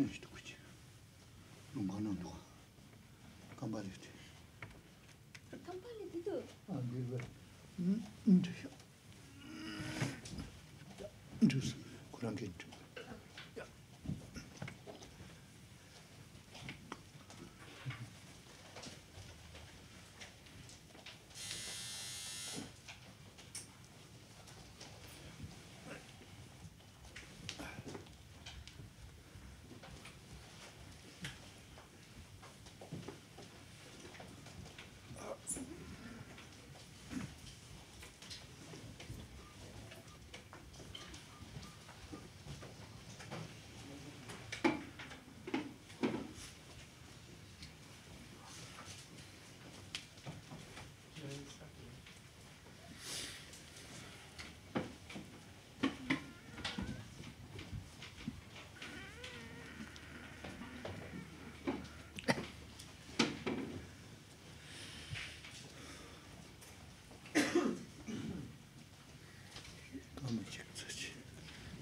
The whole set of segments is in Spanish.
ね、人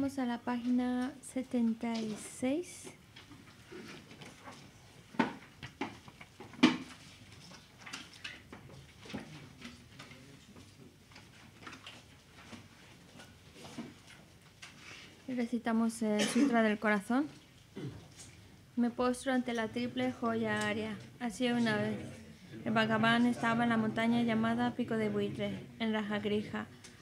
Vamos a la página 76. recitamos el eh, Sutra del Corazón. Me postro ante la triple joya área. Así una vez. El Bhagavan estaba en la montaña llamada Pico de Buitre, en Grija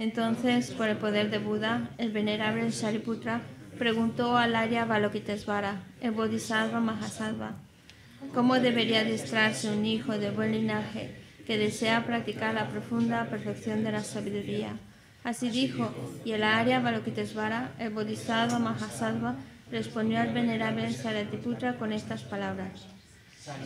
Entonces, por el poder de Buda, el venerable Sariputra preguntó al Arya Balokitesvara, el Bodhisattva Mahasattva, ¿cómo debería distraerse un hijo de buen linaje que desea practicar la profunda perfección de la sabiduría? Así dijo, y el Arya Balokitesvara, el Bodhisattva Mahasattva, respondió al venerable Sariputra con estas palabras.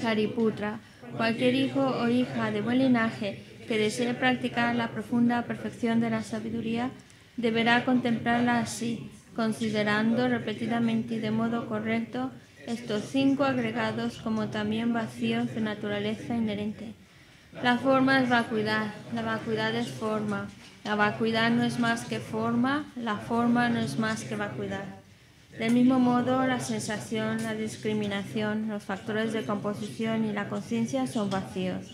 Sariputra, cualquier hijo o hija de buen linaje que desee practicar la profunda perfección de la sabiduría deberá contemplarla así, considerando repetidamente y de modo correcto estos cinco agregados como también vacíos de naturaleza inherente. La forma es vacuidad, la vacuidad es forma, la vacuidad no es más que forma, la forma no es más que vacuidad. Del mismo modo, la sensación, la discriminación, los factores de composición y la conciencia son vacíos.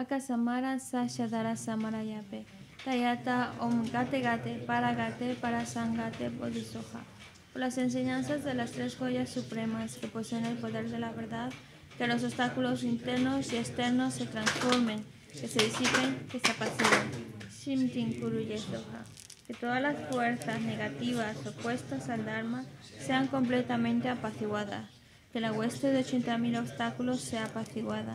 Akasamara samara Samarayape. Tayata Om Gate Gate Para Gate Para Sangate Por las enseñanzas de las tres joyas supremas que poseen el poder de la verdad, que los obstáculos internos y externos se transformen, que se disipen, que se apaciguen. Shimtin soha. Que todas las fuerzas negativas opuestas al Dharma sean completamente apaciguadas. Que la hueste de 80.000 obstáculos sea apaciguada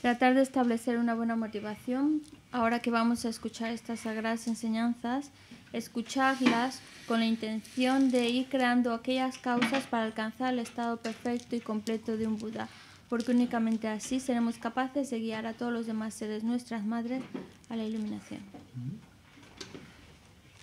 Tratar de establecer una buena motivación, ahora que vamos a escuchar estas sagradas enseñanzas, escucharlas con la intención de ir creando aquellas causas para alcanzar el estado perfecto y completo de un Buda, porque únicamente así seremos capaces de guiar a todos los demás seres, nuestras madres, a la iluminación. Mm-hmm.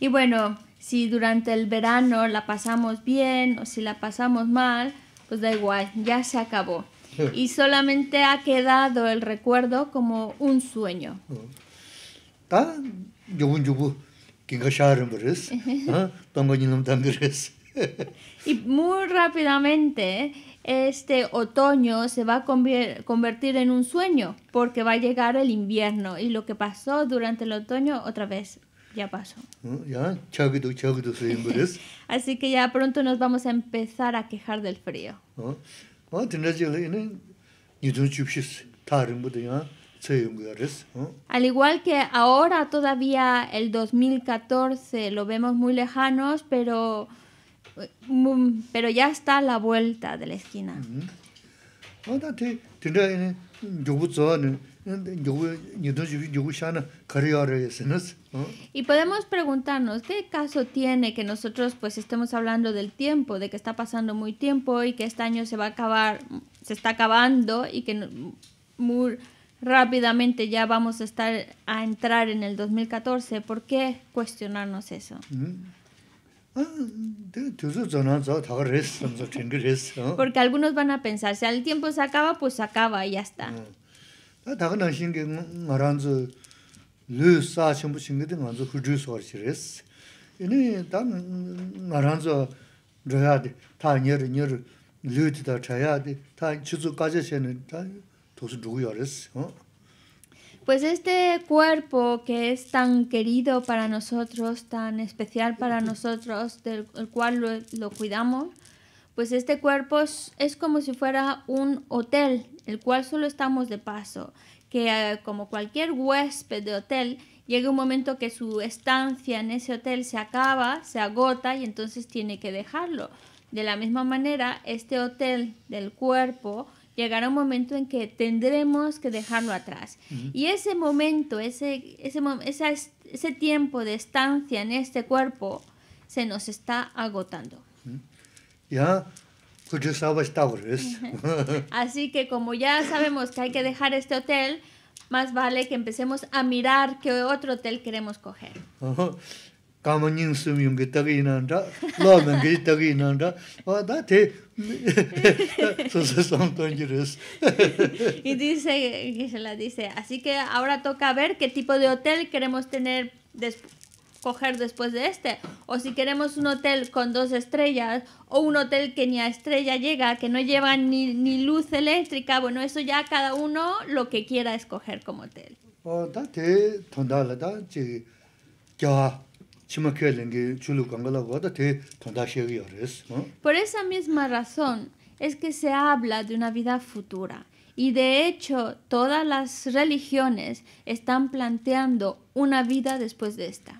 Y bueno, si durante el verano la pasamos bien o si la pasamos mal, pues da igual, ya se acabó. Y solamente ha quedado el recuerdo como un sueño. Oh. y muy rápidamente este otoño se va a convertir en un sueño porque va a llegar el invierno y lo que pasó durante el otoño otra vez ya pasó. Así que ya pronto nos vamos a empezar a quejar del frío. Al igual que ahora todavía el 2014 lo vemos muy lejanos, pero, pero ya está la vuelta de la esquina. Y podemos preguntarnos, ¿qué caso tiene que nosotros pues estemos hablando del tiempo, de que está pasando muy tiempo y que este año se va a acabar, se está acabando y que muy rápidamente ya vamos a estar a entrar en el 2014? ¿Por qué cuestionarnos eso? Porque algunos van a pensar, si el tiempo se acaba, pues se acaba y ya está. Pues este cuerpo que es tan querido para nosotros, tan especial para nosotros, del cual lo, cuidamos, pues este cuerpo es como si fuera un hotel el cual solo estamos de paso, que eh, como cualquier huésped de hotel, llega un momento que su estancia en ese hotel se acaba, se agota y entonces tiene que dejarlo. De la misma manera, este hotel del cuerpo llegará un momento en que tendremos que dejarlo atrás. Y ese momento, ese, ese, tiempo de estancia en este cuerpo, se nos está agotando. Ya pues así que como ya sabemos que hay que dejar este hotel, más vale que empecemos a mirar qué otro hotel queremos coger. Ah, y dice, la dice, así que ahora toca ver qué tipo de hotel queremos tener después coger después de este. O si queremos un hotel con dos estrellas o un hotel que ni a estrella llega, que no lleva ni, ni luz eléctrica, bueno, eso ya cada uno lo que quiera escoger como hotel. Por esa misma razón es que se habla de una vida futura. Y de hecho, todas las religiones están planteando una vida después de esta.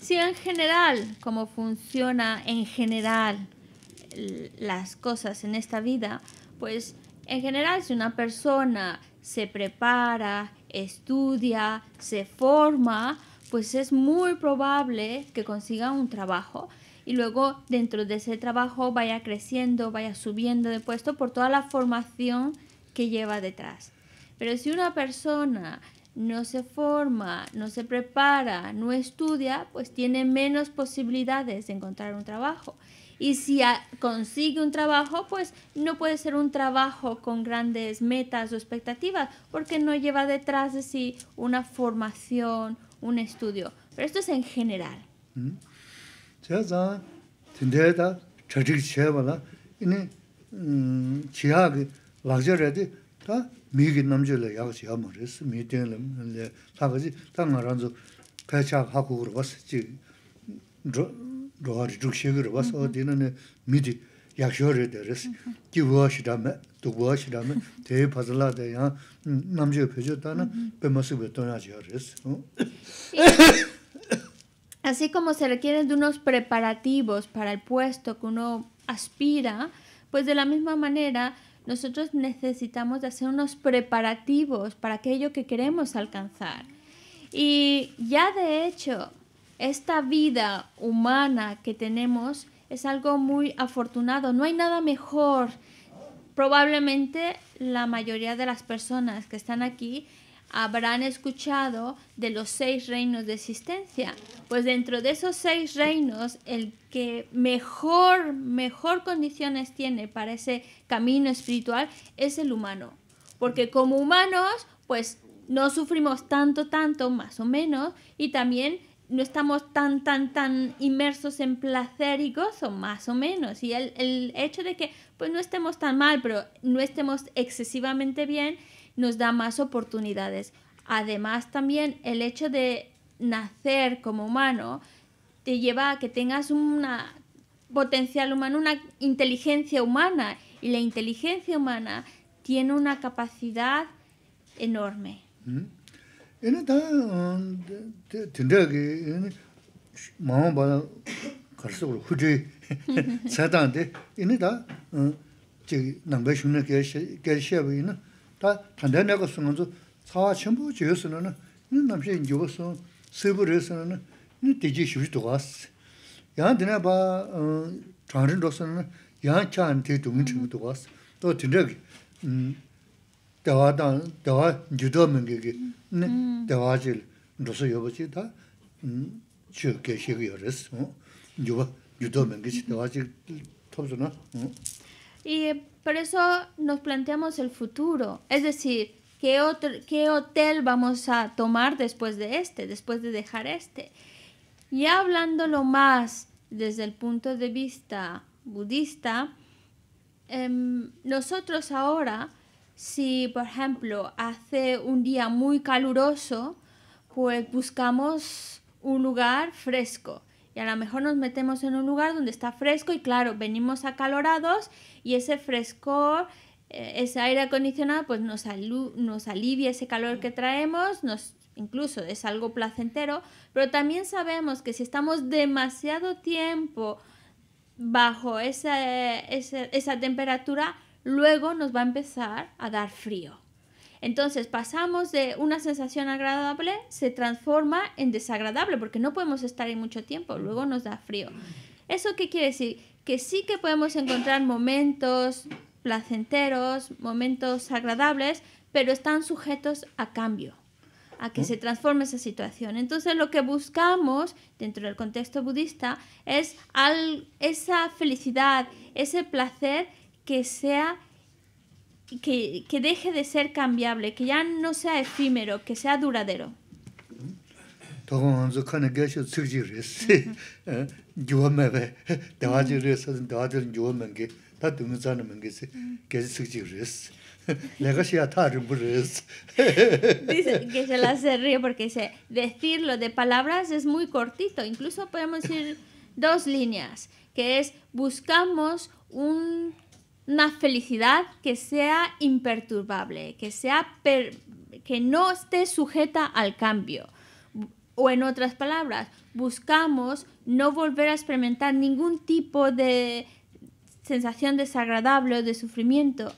Sí, en general, cómo funciona en general las cosas en esta vida, pues en general si una persona se prepara, estudia, se forma, pues es muy probable que consiga un trabajo y luego dentro de ese trabajo vaya creciendo, vaya subiendo de puesto por toda la formación que lleva detrás. Pero si una persona no se forma, no se prepara, no estudia, pues tiene menos posibilidades de encontrar un trabajo. Y si consigue un trabajo, pues no puede ser un trabajo con grandes metas o expectativas, porque no lleva detrás de sí una formación, un estudio. Pero esto es en general. Mm-hmm. Así como se requieren de unos preparativos para el puesto que uno aspira, pues de la misma manera nosotros necesitamos de hacer unos preparativos para aquello que queremos alcanzar. Y ya de hecho, esta vida humana que tenemos es algo muy afortunado. No hay nada mejor. Probablemente la mayoría de las personas que están aquí habrán escuchado de los seis reinos de existencia. Pues dentro de esos seis reinos, el que mejor, mejor condiciones tiene para ese camino espiritual es el humano. Porque como humanos, pues no sufrimos tanto, tanto, más o menos, y también no estamos tan, tan, tan inmersos en placer y gozo, más o menos. Y el, el, hecho de que pues no estemos tan mal, pero no estemos excesivamente bien, nos da más oportunidades. Además, también el hecho de nacer como humano te lleva a que tengas un potencial humano, una inteligencia humana. Y la inteligencia humana tiene una capacidad enorme. 다 단대 내가 쓰는 저 차와 전부 지었으면은 이 남시 인교서 세부에서는 이 대지 쉬지도 왔어. 야 근데 봐. 어 다른 로서는 야찬 대동이 친구도 왔어. 또 드네 음 대화다 대화 주도면 그게 네 대화질 로서 여보지 다 저게 시기 뭐 이거 유도면 대화질 톱잖아. 응. 이 Por eso nos planteamos el futuro, es decir, ¿qué, otro, qué hotel vamos a tomar después de este, después de dejar este. Y hablándolo más desde el punto de vista budista, em, nosotros ahora, si por ejemplo hace un día muy caluroso, pues buscamos un lugar fresco y a lo mejor nos metemos en un lugar donde está fresco y claro, venimos acalorados y ese frescor, eh, ese aire acondicionado pues nos, nos alivia ese calor que traemos, nos incluso es algo placentero, pero también sabemos que si estamos demasiado tiempo bajo esa temperatura, luego nos va a empezar a dar frío. Entonces pasamos de una sensación agradable, se transforma en desagradable, porque no podemos estar ahí mucho tiempo, luego nos da frío. ¿Eso qué quiere decir? Que sí que podemos encontrar momentos placenteros, momentos agradables, pero están sujetos a cambio, a que se transforme esa situación. Entonces lo que buscamos dentro del contexto budista es esa felicidad, ese placer que sea que, que deje de ser cambiable, que ya no sea efímero, que sea duradero. Dice que se la hace río porque dice, decirlo de palabras es muy cortito, incluso podemos decir dos líneas, que es buscamos un una felicidad que sea imperturbable, que, sea que no esté sujeta al cambio. O en otras palabras, buscamos no volver a experimentar ningún tipo de sensación desagradable o de sufrimiento.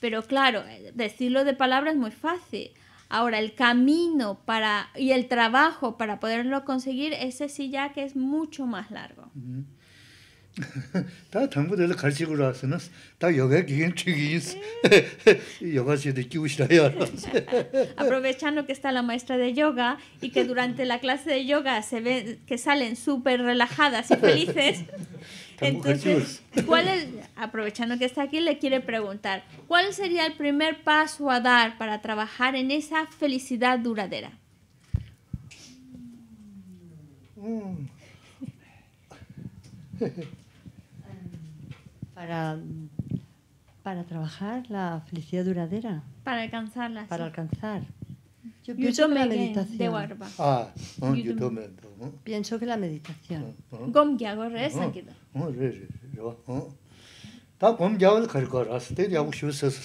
Pero claro, decirlo de palabras es muy fácil. Ahora, el camino y el trabajo para poderlo conseguir, ese sí ya que es mucho más largo. Aprovechando que está la maestra de yoga y que durante la clase de yoga se ve que salen súper relajadas y felices. Entonces, ¿cuál aprovechando que está aquí, le quiere preguntar, ¿cuál sería el primer paso a dar para trabajar en esa felicidad duradera? Mm. Para, para trabajar la felicidad duradera. Para alcanzarla. Para alcanzar. Yo pienso que la meditación. Ah, Pienso que la meditación. cómo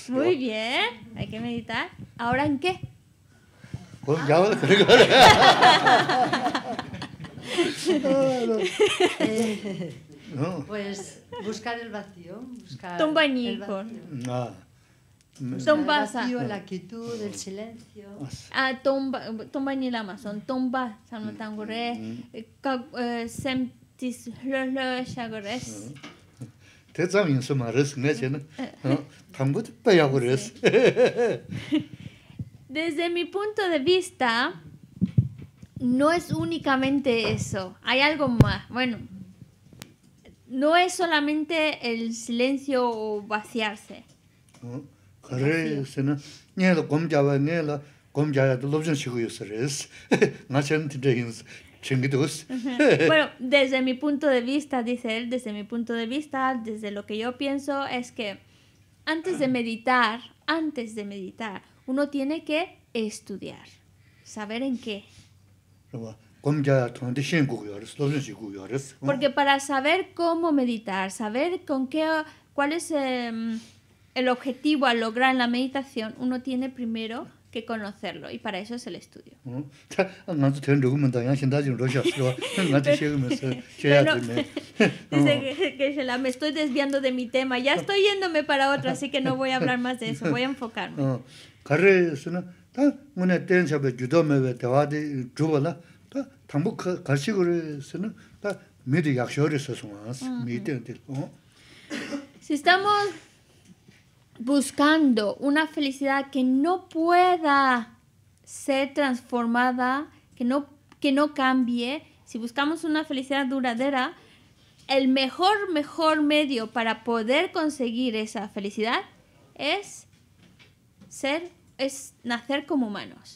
Muy bien. Hay que meditar. ¿Ahora en qué? cómo ah, qué? Pues buscar el vacío. Buscar El vacío, la quietud, el silencio. Ah, ah mm, mm. eh, eh, sem Te eh. ah, Desde mi punto de vista, no es únicamente eso, hay algo más. Bueno, no es solamente el silencio o vaciarse. Bueno, desde mi punto de vista, dice él, desde mi punto de vista, desde lo que yo pienso, es que antes de meditar, antes de meditar, uno tiene que estudiar, saber en qué. Porque para saber cómo meditar, saber con qué, cuál es el objetivo a lograr en la meditación, uno tiene primero que conocerlo y para eso es el estudio. que, me estoy desviando de mi tema, ya estoy yéndome para otro, así que no voy a hablar más de eso, voy a enfocarme. Si estamos buscando una felicidad que no pueda ser transformada, que no que no cambie, si buscamos una felicidad duradera, el mejor mejor medio para poder conseguir esa felicidad es ser es nacer como humanos.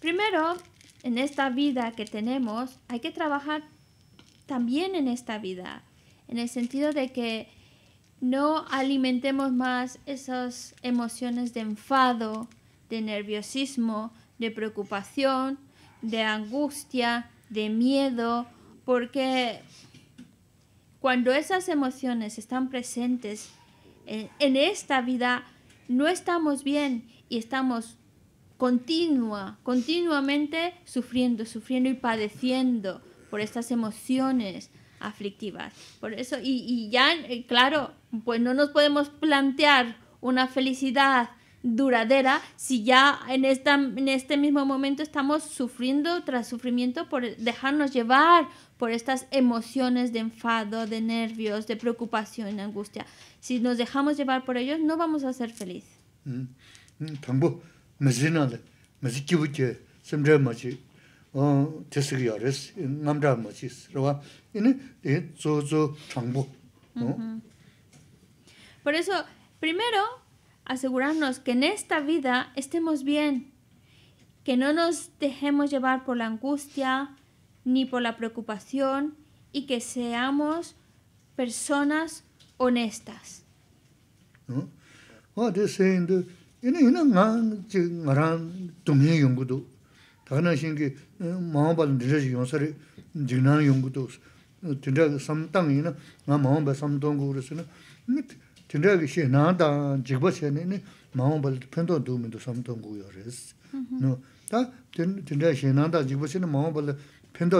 primero en esta vida que tenemos hay que trabajar también en esta vida en el sentido de que no alimentemos más esas emociones de enfado, de nerviosismo, de preocupación, de angustia, de miedo porque cuando esas emociones están presentes eh, en, esta vida, no estamos bien y estamos continua, continuamente sufriendo, sufriendo y padeciendo por estas emociones aflictivas. Por eso, y, ya, eh, claro, pues no nos podemos plantear una felicidad duradera si ya en, esta, en este mismo momento estamos sufriendo tras sufrimiento por dejarnos llevar por estas emociones de enfado, de nervios, de preocupación, de angustia. Si nos dejamos llevar por ellos, no vamos a ser felices. Por eso, primero, asegurarnos que en esta vida estemos bien, que no nos dejemos llevar por la angustia, ni por la preocupación y que seamos personas honestas. ¿No? Si en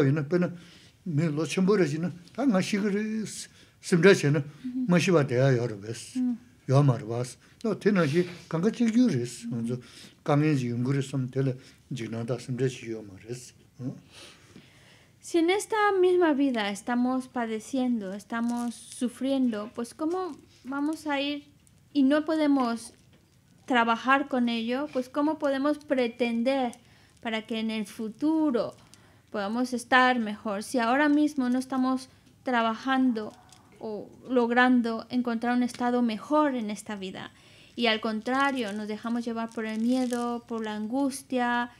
esta misma vida estamos padeciendo, estamos sufriendo, pues ¿cómo vamos a ir y no podemos trabajar con ello? Pues ¿cómo podemos pretender para que en el futuro podamos estar mejor. Si ahora mismo no estamos trabajando o logrando encontrar un estado mejor en esta vida y al contrario nos dejamos llevar por el miedo, por la angustia.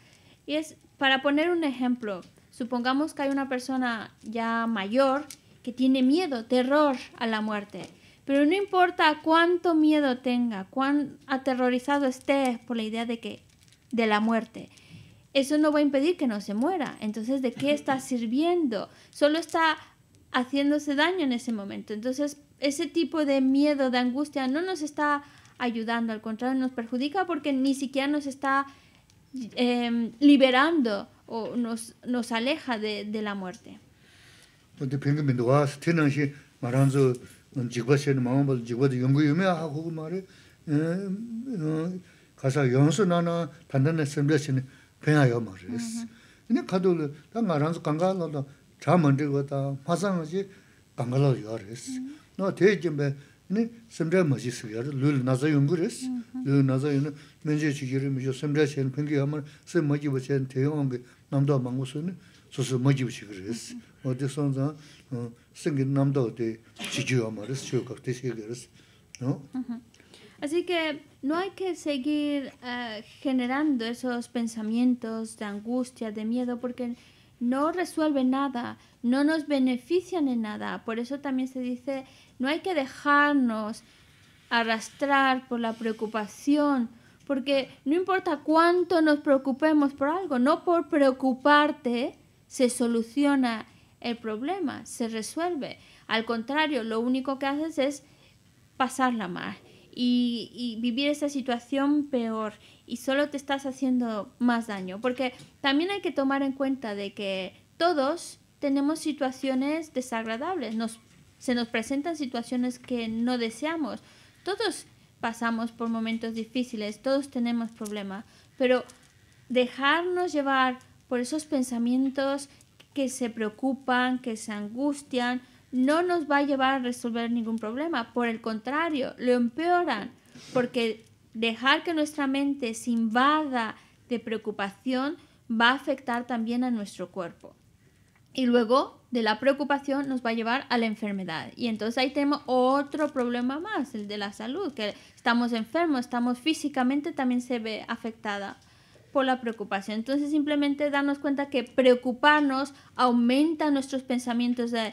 Y es, para poner un ejemplo, supongamos que hay una persona ya mayor que tiene miedo, terror a la muerte. Pero no importa cuánto miedo tenga, cuán aterrorizado esté por la idea de que de la muerte eso no va a impedir que no se muera. Entonces, ¿de qué está sirviendo? Solo está haciéndose daño en ese momento. Entonces, ese tipo de miedo, de angustia, no nos está ayudando, al contrario, nos perjudica porque ni siquiera nos está em, liberando o nos, nos aleja de, de la muerte. pēngā yō mā rēs. Nē kādō lō, tā ngā rānsu kāngā lō tā chā mandrī wā tā, mā sā ngā jī kāngā lō yō rēs. Nō tē jī mbē, nē sēmdrā mā jī sī yā rē, lū lī nā zā yōng gu rēs. Lū lī Así que no hay que seguir eh, generando esos pensamientos de angustia, de miedo, porque no resuelve nada, no nos benefician en nada. Por eso también se dice, no hay que dejarnos arrastrar por la preocupación, porque no importa cuánto nos preocupemos por algo, no por preocuparte se soluciona el problema, se resuelve. Al contrario, lo único que haces es pasarla mal y, vivir esa situación peor y solo te estás haciendo más daño. Porque también hay que tomar en cuenta de que todos tenemos situaciones desagradables, nos, se nos presentan situaciones que no deseamos. Todos pasamos por momentos difíciles, todos tenemos problemas, pero dejarnos llevar por esos pensamientos que se preocupan, que se angustian, no nos va a llevar a resolver ningún problema, por el contrario, lo empeoran, porque dejar que nuestra mente se invada de preocupación va a afectar también a nuestro cuerpo. Y luego de la preocupación nos va a llevar a la enfermedad. Y entonces ahí tenemos otro problema más, el de la salud, que estamos enfermos, estamos físicamente también se ve afectada por la preocupación. Entonces simplemente darnos cuenta que preocuparnos aumenta nuestros pensamientos de,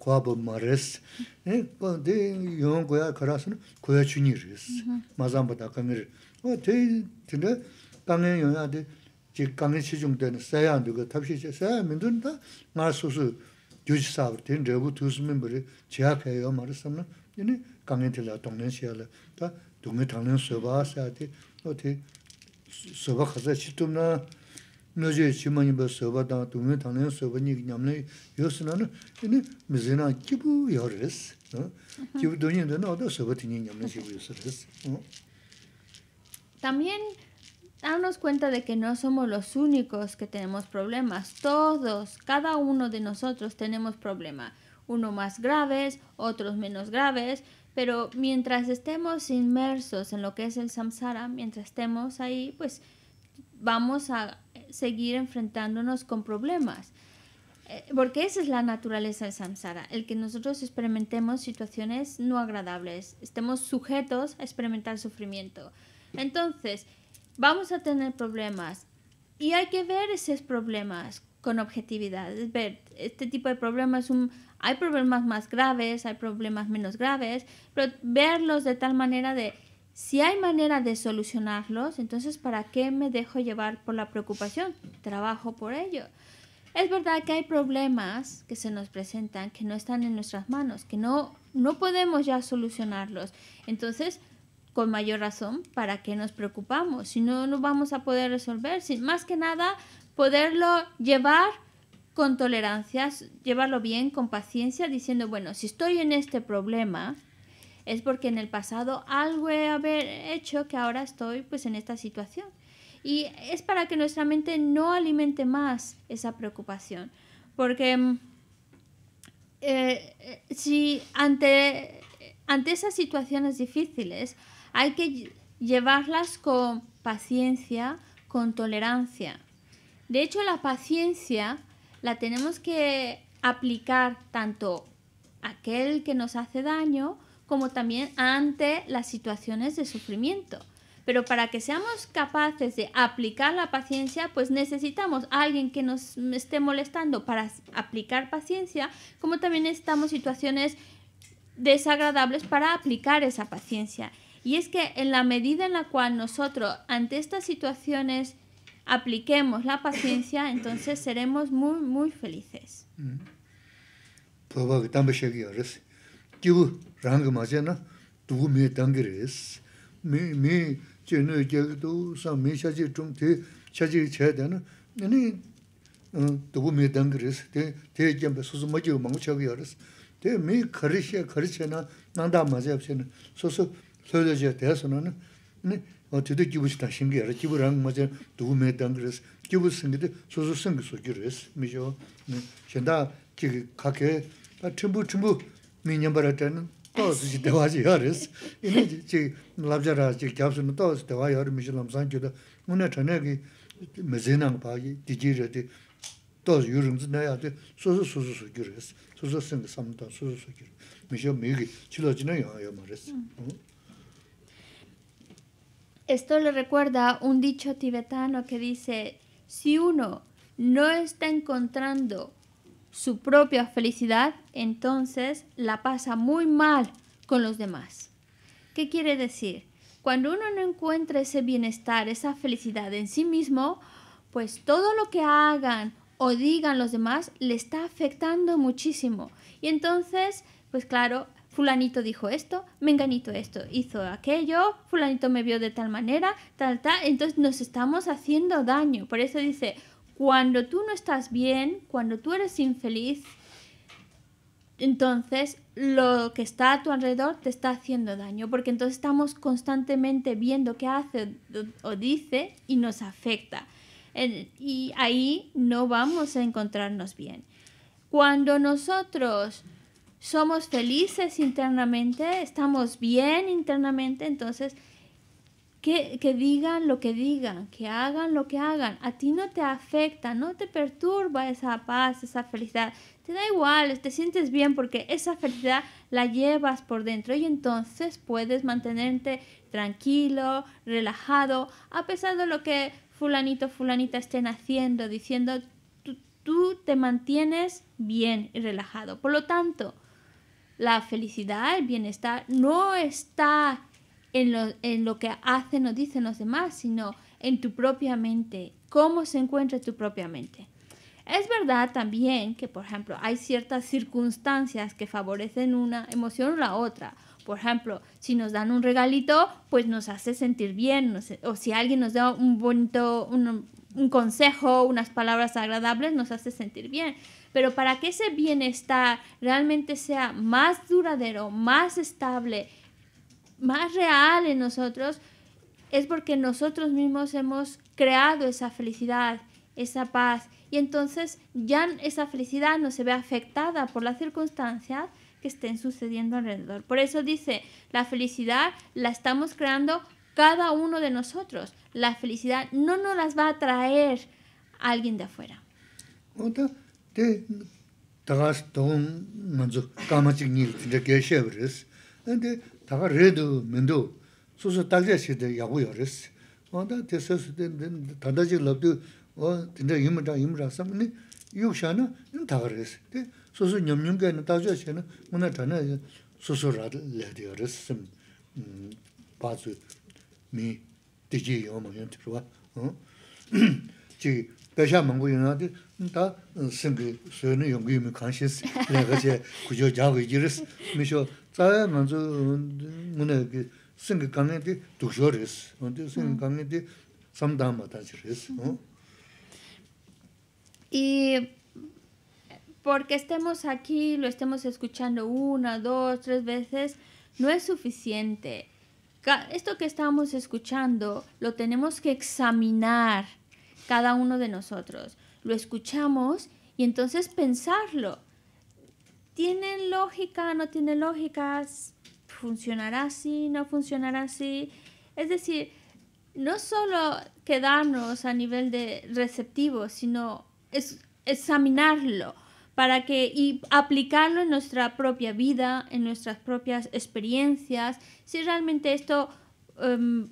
과부 말레스 에본데 용고야 가라스 고야 주니르스 마잠보다 강을 어 대드네 강에 용야데 지 강에 시중되는 사양 누가 탑시 사양 민든다 마소스 교지사업 레부 투스민 버리 제약해요 말했으면 얘네 강에 들라 동네 다 동네 당는 서바사데 어때 서바 nāyé shimañi bā sōba dāng, dōngyé dāng nāyé sōba nīgi ñamlé yōsi nāna, yīni mizi nā kibu yō rēs. Kibu dōngyé no nā, dā sōba tīngi ñamlé kibu yōsi rēs. También darnos cuenta de que no somos los únicos que tenemos problemas. Todos, cada uno de nosotros tenemos problemas. Uno más graves, otros menos graves. Pero mientras estemos inmersos en lo que es el samsara, mientras estemos ahí, pues vamos a seguir enfrentándonos con problemas. Eh, porque esa es la naturaleza de samsara, el que nosotros experimentemos situaciones no agradables, estemos sujetos a experimentar sufrimiento. Entonces, vamos a tener problemas y hay que ver esos problemas con objetividad, es ver, este tipo de problemas un, hay problemas más graves, hay problemas menos graves, pero verlos de tal manera de si hay manera de solucionarlos, entonces ¿para qué me dejo llevar por la preocupación? Trabajo por ello. Es verdad que hay problemas que se nos presentan que no están en nuestras manos, que no, no podemos ya solucionarlos. Entonces, con mayor razón, ¿para qué nos preocupamos? Si no no vamos a poder resolver, sin más que nada, poderlo llevar con tolerancia, llevarlo bien, con paciencia, diciendo, bueno, si estoy en este problema, es porque en el pasado algo he haber hecho que ahora estoy pues en esta situación. Y es para que nuestra mente no alimente más esa preocupación. Porque mm, eh, eh, si ante, ante esas situaciones difíciles hay que llevarlas con paciencia, con tolerancia. De hecho, la paciencia la tenemos que aplicar tanto a aquel que nos hace daño como también ante las situaciones de sufrimiento. Pero para que seamos capaces de aplicar la paciencia, pues necesitamos a alguien que nos esté molestando para aplicar paciencia, como también necesitamos situaciones desagradables para aplicar esa paciencia. Y es que en la medida en la cual nosotros ante estas situaciones apliquemos la paciencia, entonces seremos muy, muy felices. Mm. Pues, rāngi mācē na dhūgu mē dāngi rēs. Mē chē nē kēk tō sā mē chācī chōng tē chācī chē tē na nē dhūgu mē dāngi rēs. Tē tē kēmbē sōsō mācī wā māngu chāgu yā rēs. Tē mē kārī shē kārī chē na nāndā mācē apsē na sōsō sōyā chē tē sō na nē tē tē kībū shīngi yā Kībū Mē tōs jī dewa jī yōrēs. Yīnē jī labzhā rā jī gyābsū nō tōs dewa yōrē mīshī lamsān kyō tā ngūnē chōnē kī mē zē nāng pā kī dī jī rē tī tōs yū rīng zī nā yā tī sō sō sō sō sō gyū rēs, sō sō sēng sām tā sō sō sō gyū rē. Mīshī yō Esto le recuerda un dicho tibetano que dice, si uno no está encontrando su propia felicidad, entonces la pasa muy mal con los demás. ¿Qué quiere decir? Cuando uno no encuentra ese bienestar, esa felicidad en sí mismo, pues todo lo que hagan o digan los demás le está afectando muchísimo. Y entonces, pues claro, fulanito dijo esto, menganito esto, hizo aquello, fulanito me vio de tal manera, tal, tal, entonces nos estamos haciendo daño. Por eso dice, cuando tú no estás bien, cuando tú eres infeliz, entonces lo que está a tu alrededor te está haciendo daño, porque entonces estamos constantemente viendo qué hace o dice y nos afecta. Y ahí no vamos a encontrarnos bien. Cuando nosotros somos felices internamente, estamos bien internamente, entonces que, digan lo que digan, que hagan lo que hagan. A ti no te afecta, no te perturba esa paz, esa felicidad. Te da igual, te sientes bien porque esa felicidad la llevas por dentro y entonces puedes mantenerte tranquilo, relajado, a pesar de lo que fulanito, fulanita estén haciendo, diciendo, tú, tú te mantienes bien y relajado. Por lo tanto, la felicidad, el bienestar no está en lo, que hacen o dicen los demás, sino en tu propia mente, cómo se encuentra tu propia mente. Es verdad también que, por ejemplo, hay ciertas circunstancias que favorecen una emoción o la otra. Por ejemplo, si nos dan un regalito, pues nos hace sentir bien, o si alguien nos da un bonito, un, un consejo, unas palabras agradables, nos hace sentir bien. Pero para que ese bienestar realmente sea más duradero, más estable más real en nosotros es porque nosotros mismos hemos creado esa felicidad, esa paz, y entonces ya esa felicidad no se ve afectada por las circunstancias que estén sucediendo alrededor. Por eso dice, la felicidad la estamos creando cada uno de nosotros. La felicidad no nos las va a traer alguien de afuera. 다가 레드 민도 소소 딱제 시대 야구 열었 뭐다 됐어서 된된 어 진짜 힘이다 힘이라 삼니 유샤나 좀 다가 소소 냠냠게 있는 다져 다나 음 바즈 미 디지 요모엔 들어와 응지 대샤 다 생기 소는 연구임이 관심 내가 제 구조 잡고 이르스 Mm. Mm-hmm. Y porque estemos aquí, lo estemos escuchando una, dos, tres veces, no es suficiente. Esto que estamos escuchando lo tenemos que examinar cada uno de nosotros. Lo escuchamos y entonces pensarlo ¿Tiene lógica? ¿No tiene lógica? ¿Funcionará así? ¿No funcionará así? Es decir, no solo quedarnos a nivel de receptivo, sino es, examinarlo para que y aplicarlo en nuestra propia vida, en nuestras propias experiencias, si realmente esto em,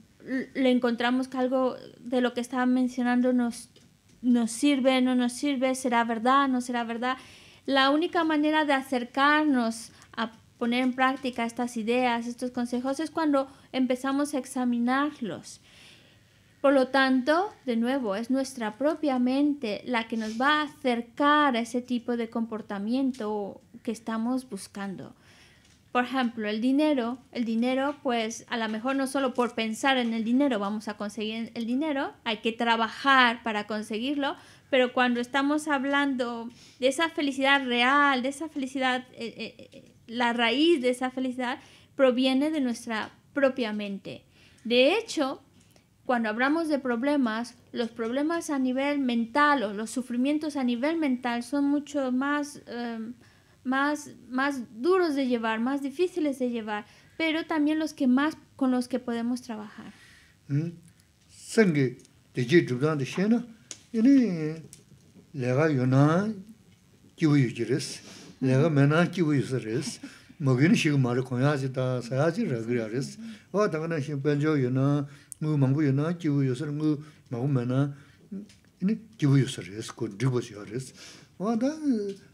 le encontramos que algo de lo que estaba mencionando nos, nos sirve, no nos sirve, será verdad, no será verdad. La única manera de acercarnos a poner en práctica estas ideas, estos consejos, es cuando empezamos a examinarlos. Por lo tanto, de nuevo, es nuestra propia mente la que nos va a acercar a ese tipo de comportamiento que estamos buscando. Por ejemplo, el dinero, el dinero, pues a lo mejor no solo por pensar en el dinero vamos a conseguir el dinero, hay que trabajar para conseguirlo, pero cuando estamos hablando de esa felicidad real, de esa felicidad, eh, eh, eh, la raíz de esa felicidad proviene de nuestra propia mente. De hecho, cuando hablamos de problemas, los problemas a nivel mental o los sufrimientos a nivel mental son mucho más, em, más, más duros de llevar, más difíciles de llevar, pero también los que más con los que podemos trabajar. Mm. 이니 내가 요나 기부유지레스 내가 매나 기부유스레스 먹이는 식 말을 공야지다 사야지 러그야레스 와 당나 심벤조 요나 무 망부 요나 기부유스르 무 마고매나 이니 기부유스레스 고 드보지야레스 와다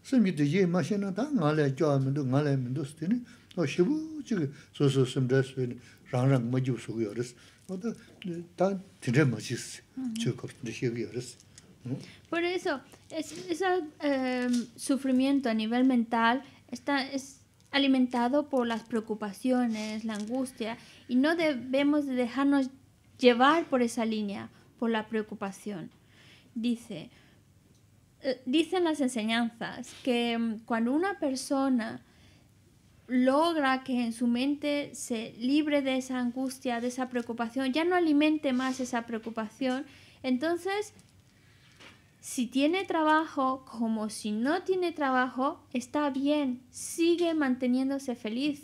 스미드지 마시나 다 나래 쪼아면도 나래면도 스티니 어 시부 지금 소소 심드스 랑랑 머지우스고요레스 Por eso, ese em, sufrimiento a nivel mental está, es alimentado por las preocupaciones, la angustia, y no debemos dejarnos llevar por esa línea, por la preocupación. Dice, eh, dicen las enseñanzas que em, cuando una persona logra que en su mente se libre de esa angustia, de esa preocupación, ya no alimente más esa preocupación, entonces, si tiene trabajo como si no tiene trabajo, está bien, sigue manteniéndose feliz.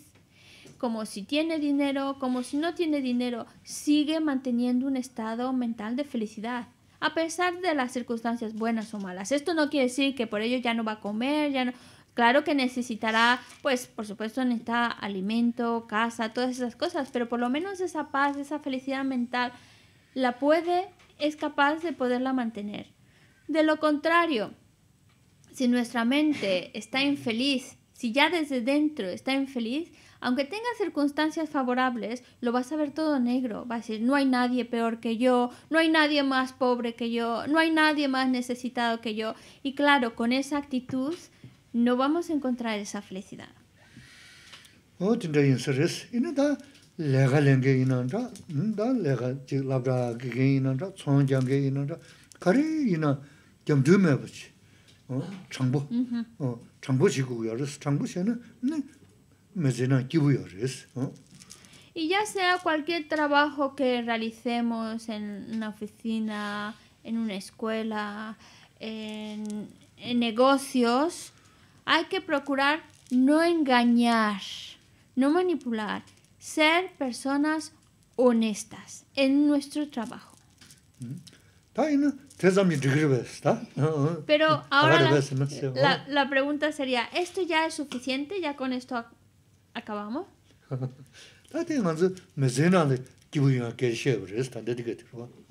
Como si tiene dinero, como si no tiene dinero, sigue manteniendo un estado mental de felicidad a pesar de las circunstancias buenas o malas. Esto no quiere decir que por ello ya no va a comer, ya no, Claro que necesitará, pues por supuesto necesita alimento, casa, todas esas cosas, pero por lo menos esa paz, esa felicidad mental, la puede, es capaz de poderla mantener. De lo contrario, si nuestra mente está infeliz, si ya desde dentro está infeliz, aunque tenga circunstancias favorables, lo vas a ver todo negro. Va a decir, no hay nadie peor que yo, no hay nadie más pobre que yo, no hay nadie más necesitado que yo. Y claro, con esa actitud no vamos a encontrar esa felicidad. O oh, tinda yin saris, ina da lega lenge ina da, da lega jik labda gige ina da, tsong jange ina da, kari ina jam du me bachi, oh, changbo, mm-hmm. oh, changbo chigu yaris, changbo shena, me zina kibu yaris. Y ya sea cualquier trabajo que realicemos en una oficina, en una escuela, en, en negocios, hay que procurar no engañar, no manipular, ser personas honestas en nuestro trabajo. Mm. Pero ahora la, pregunta sería, ¿esto ya es suficiente? ¿Ya con esto acabamos?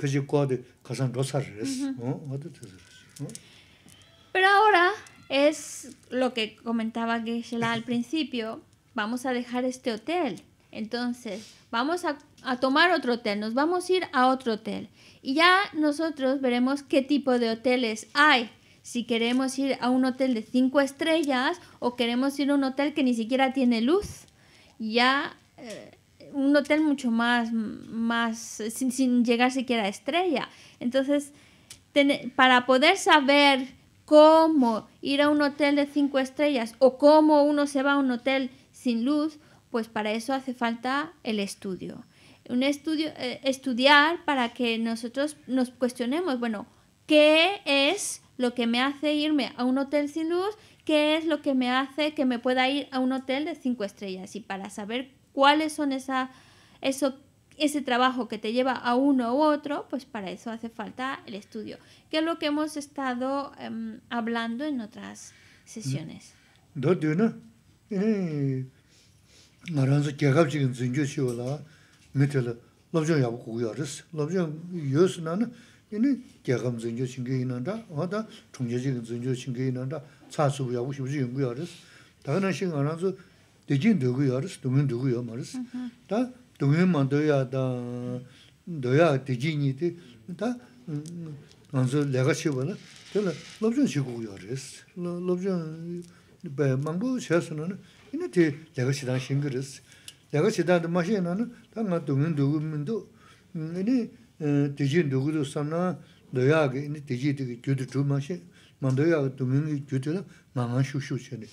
Pues Pero ahora es lo que comentaba Gisela al principio, vamos a dejar este hotel. Entonces, vamos a, a, tomar otro hotel, nos vamos a ir a otro hotel. Y ya nosotros veremos qué tipo de hoteles hay. Si queremos ir a un hotel de cinco estrellas o queremos ir a un hotel que ni siquiera tiene luz. Ya eh, un hotel mucho más, más sin, llegar siquiera a estrella. Entonces, para poder saber cómo ir a un hotel de cinco estrellas o cómo uno se va a un hotel sin luz, pues para eso hace falta el estudio. Un estudio, eh, estudiar para que nosotros nos cuestionemos, bueno, ¿qué es lo que me hace irme a un hotel sin luz? ¿Qué es lo que me hace que me pueda ir a un hotel de cinco estrellas? Y para saber cuáles son esa, eso, ese trabajo que te lleva a uno u otro, pues para eso hace falta el estudio, que es lo que hemos estado em, hablando en otras sesiones. Mm. 대진 dōgu yārīs, dōngīn dōgu yā mārīs. Tā dōngīn mā dōyā dā, dōyā dējīn yī tī, tā ānsu lēgā shīwa nā, tēlā lōbzhōng shī gu yārīs. Lōbzhōng bē māngbō shē sō nā, inā tī lēgā shidān shīng rīs. Lēgā shidān dō mā shē nā, tā ngā dōngīn dōgu mīndō, inā El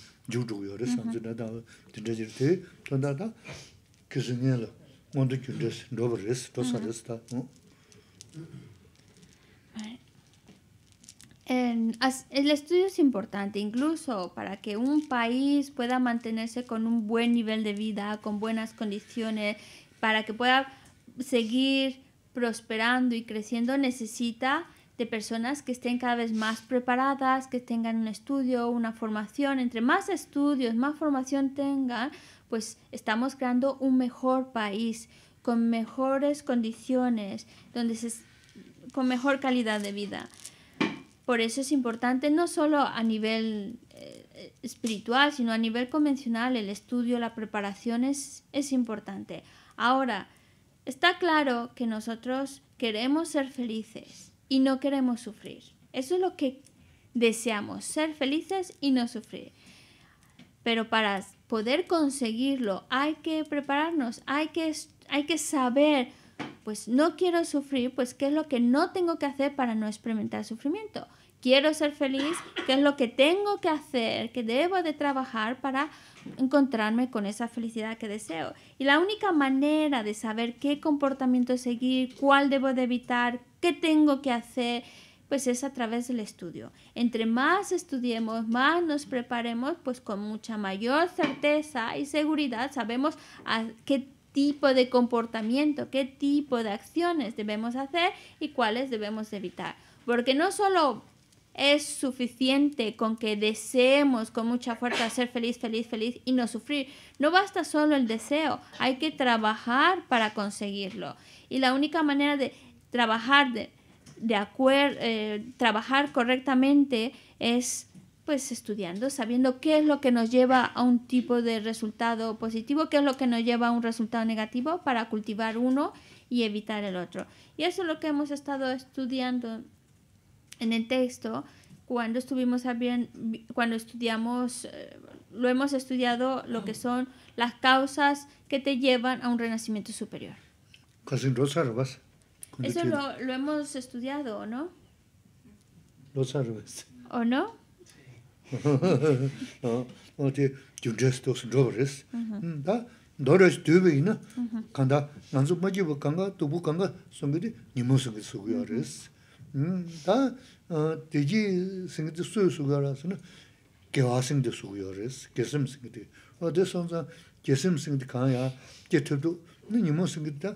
estudio es importante incluso para que un país pueda mantenerse con un buen nivel de vida, con buenas condiciones, para que pueda seguir prosperando y creciendo necesita de personas que estén cada vez más preparadas, que tengan un estudio, una formación. Entre más estudios, más formación tengan, pues estamos creando un mejor país, con mejores condiciones, donde con mejor calidad de vida. Por eso es importante no solo a nivel eh, espiritual, sino a nivel convencional, el estudio, la preparación es importante. Ahora, está claro que nosotros queremos ser felices y no queremos sufrir. Eso es lo que deseamos, ser felices y no sufrir. Pero para poder conseguirlo hay que prepararnos, hay que, hay que saber, pues no quiero sufrir, pues qué es lo que no tengo que hacer para no experimentar sufrimiento. Quiero ser feliz, qué es lo que tengo que hacer, que debo de trabajar para encontrarme con esa felicidad que deseo. Y la única manera de saber qué comportamiento seguir, cuál debo de evitar, ¿Qué tengo que hacer? Pues es a través del estudio. Entre más estudiemos, más nos preparemos, pues con mucha mayor certeza y seguridad sabemos a qué tipo de comportamiento, qué tipo de acciones debemos hacer y cuáles debemos evitar. Porque no solo es suficiente con que deseemos con mucha fuerza ser feliz, feliz, feliz y no sufrir. No basta solo el deseo, hay que trabajar para conseguirlo. Y la única manera de trabajar de, acuerdo, eh, trabajar correctamente es pues estudiando, sabiendo qué es lo que nos lleva a un tipo de resultado positivo, qué es lo que nos lleva a un resultado negativo para cultivar uno y evitar el otro. Y eso es lo que hemos estado estudiando en el texto cuando estuvimos cuando estudiamos eh, lo hemos estudiado lo que son las causas que te llevan a un renacimiento superior. Eso lo, lo hemos estudiado, ¿o no? Lo sabes. ¿O no? Sí. no, no te yo gesto los dobles, ¿da? Dobles de ve, ¿no? Cuando nanzo maji va kanga, tu bu kanga, sombre ni mos que su mm, ¿Da? Ah, te ji singe de su su gares, ¿no? Que va sin de su gares, que sim O de sonza, que sim singe de kanga, que te tu ni mos singe de.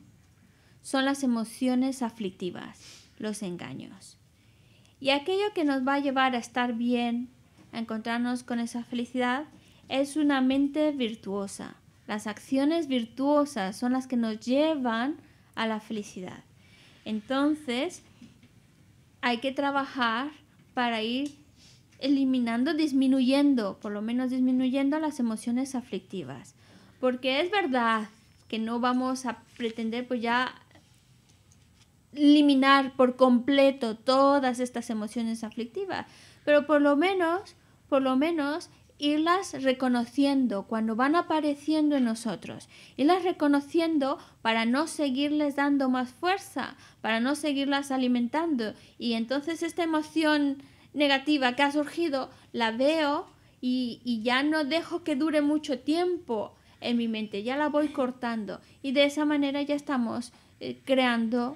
son las emociones aflictivas, los engaños. Y aquello que nos va a llevar a estar bien, a encontrarnos con esa felicidad, es una mente virtuosa. Las acciones virtuosas son las que nos llevan a la felicidad. Entonces, hay que trabajar para ir eliminando, disminuyendo, por lo menos disminuyendo las emociones aflictivas. Porque es verdad que no vamos a pretender pues ya eliminar por completo todas estas emociones aflictivas, pero por lo menos, por lo menos irlas reconociendo cuando van apareciendo en nosotros, irlas reconociendo para no seguirles dando más fuerza, para no seguirlas alimentando. Y entonces esta emoción negativa que ha surgido la veo y, ya no dejo que dure mucho tiempo en mi mente, ya la voy cortando y de esa manera ya estamos eh, creando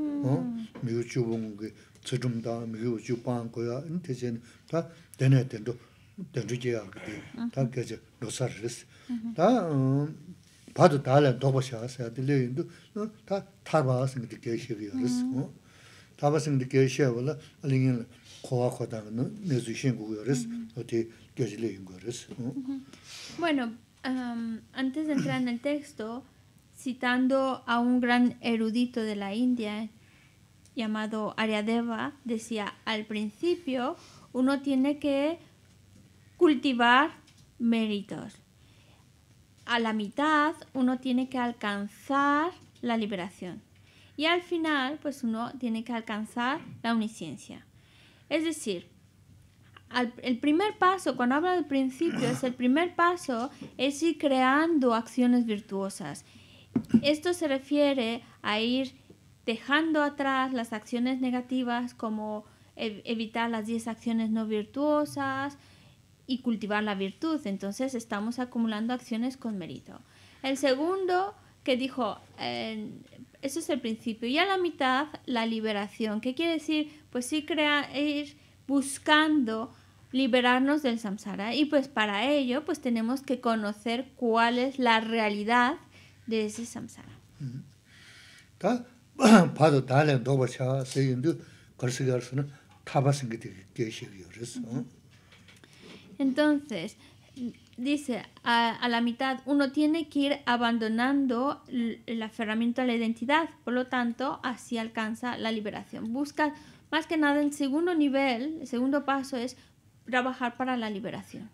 bueno um, antes de entrar en el texto citando a un gran erudito de la India llamado Ariadeva decía, al principio uno tiene que cultivar méritos. A la mitad uno tiene que alcanzar la liberación. Y al final, pues uno tiene que alcanzar la uniciencia. Es decir, el primer paso, cuando habla del principio, es el primer paso, es ir creando acciones virtuosas. Esto se refiere a ir dejando atrás las acciones negativas como evitar las 10 acciones no virtuosas y cultivar la virtud. Entonces estamos acumulando acciones con mérito. El segundo que dijo, eh, eso es el principio. Y a la mitad, la liberación. ¿Qué quiere decir? Pues sí, ir buscando liberarnos del samsara. Y pues para ello, pues tenemos que conocer cuál es la realidad de ese samsara. ¿está Entonces, dice, a, la mitad uno tiene que ir abandonando el aferramiento a la identidad, por lo tanto, así alcanza la liberación. Busca más que nada el segundo nivel, el segundo paso es trabajar para la liberación.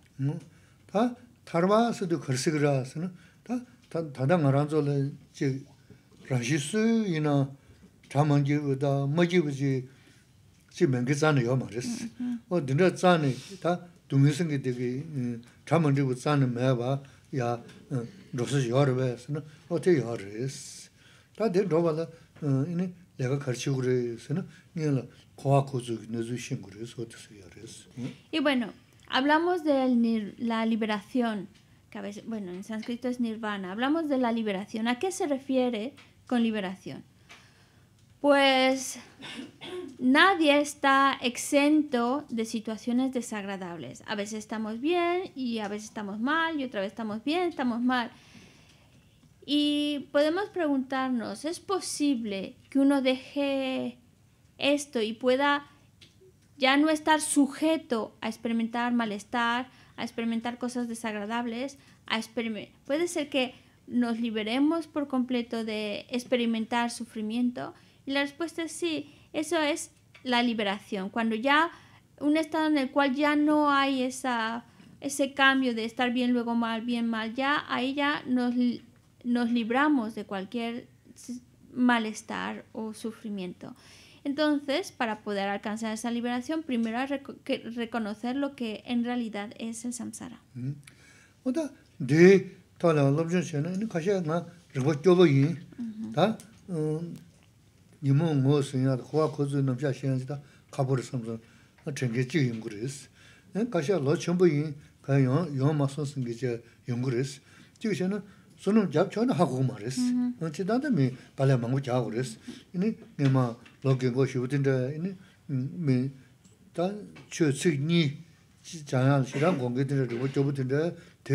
Y bueno, hablamos de la liberación, bueno, en sánscrito es nirvana, hablamos de la liberación. ¿A qué se refiere? con liberación. Pues nadie está exento de situaciones desagradables. A veces estamos bien y a veces estamos mal y otra vez estamos bien, estamos mal. Y podemos preguntarnos, ¿es posible que uno deje esto y pueda ya no estar sujeto a experimentar malestar, a experimentar cosas desagradables? A Puede ser que nos liberemos por completo de experimentar sufrimiento? Y la respuesta es sí, eso es la liberación, cuando ya un estado en el cual ya no hay esa, ese cambio de estar bien, luego mal, bien, mal, ya ahí ya nos, nos libramos de cualquier malestar o sufrimiento. Entonces, para poder alcanzar esa liberación, primero hay que reconocer lo que en realidad es el samsara. Mm. tāla lopchōng shē na, nī kāshē ngā rīpa kyōlo yīn, tā nīmō ngō sēng yā, khuwa kōzu nāmshā shē yāng jī tā kāpura samsō, nā chēngi jī yōng gu rēs. Nī kāshē lō chōng bō yīn, kā yōng, yōng mā sō sēng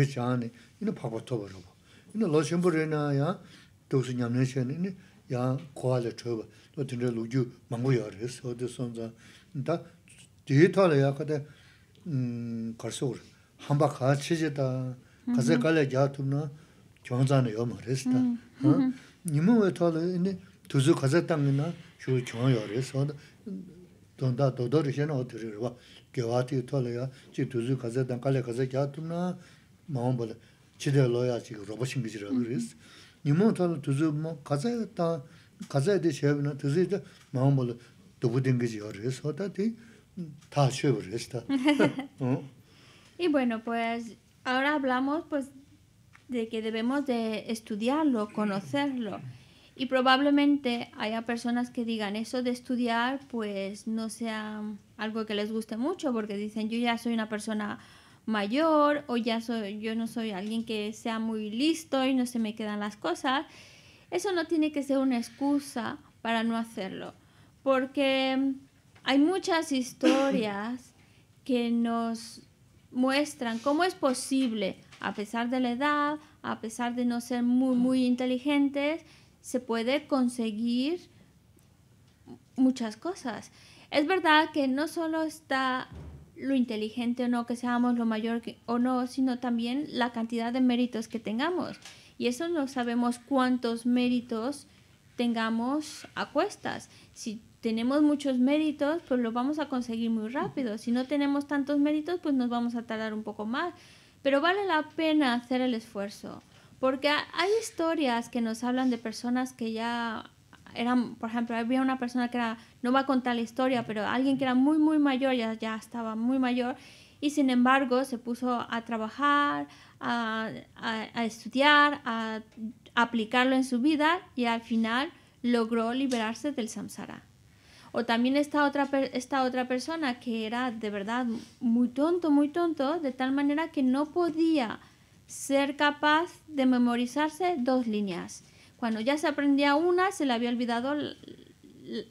jī 이는 바바 토버로 봐. 이는 러시엔브레나야 도스 냠네셔니 야 코알레 토버. 너들 루주 망고야 어디 선자 다 데이터를 약하대 음 걸서 한바 가치지다. 가서 갈래 자투나 경자네 요마레스다. 어? 님은 왜 털어 이니 두즈 가서 땅이나 주 경여에서 돈다 도도를 해는 어떻게 봐. 개와티 털어야 지 두즈 가서 땅 갈래 가서 자투나 마음 Y bueno, pues ahora hablamos pues de que debemos de estudiarlo, conocerlo. Y probablemente haya personas que digan eso de estudiar pues no sea algo que les guste mucho porque dicen yo ya soy una persona mayor o ya soy, yo no soy alguien que sea muy listo y no se me quedan las cosas, eso no tiene que ser una excusa para no hacerlo, porque hay muchas historias que nos muestran cómo es posible, a pesar de la edad, a pesar de no ser muy, muy inteligentes, se puede conseguir muchas cosas. Es verdad que no solo está lo inteligente o no que seamos, lo mayor o no, sino también la cantidad de méritos que tengamos. Y eso no sabemos cuántos méritos tengamos a cuestas. Si tenemos muchos méritos, pues lo vamos a conseguir muy rápido. Si no tenemos tantos méritos, pues nos vamos a tardar un poco más. Pero vale la pena hacer el esfuerzo, porque hay historias que nos hablan de personas que ya por ejemplo, había una persona que era, no va a contar la historia, pero alguien que era muy, muy mayor, ya, ya estaba muy mayor, y sin embargo se puso a trabajar, a, a, estudiar, a, aplicarlo en su vida y al final logró liberarse del samsara. O también esta otra, esta otra persona que era de verdad muy tonto, muy tonto, de tal manera que no podía ser capaz de memorizarse dos líneas. Cuando ya se aprendía una, se le había olvidado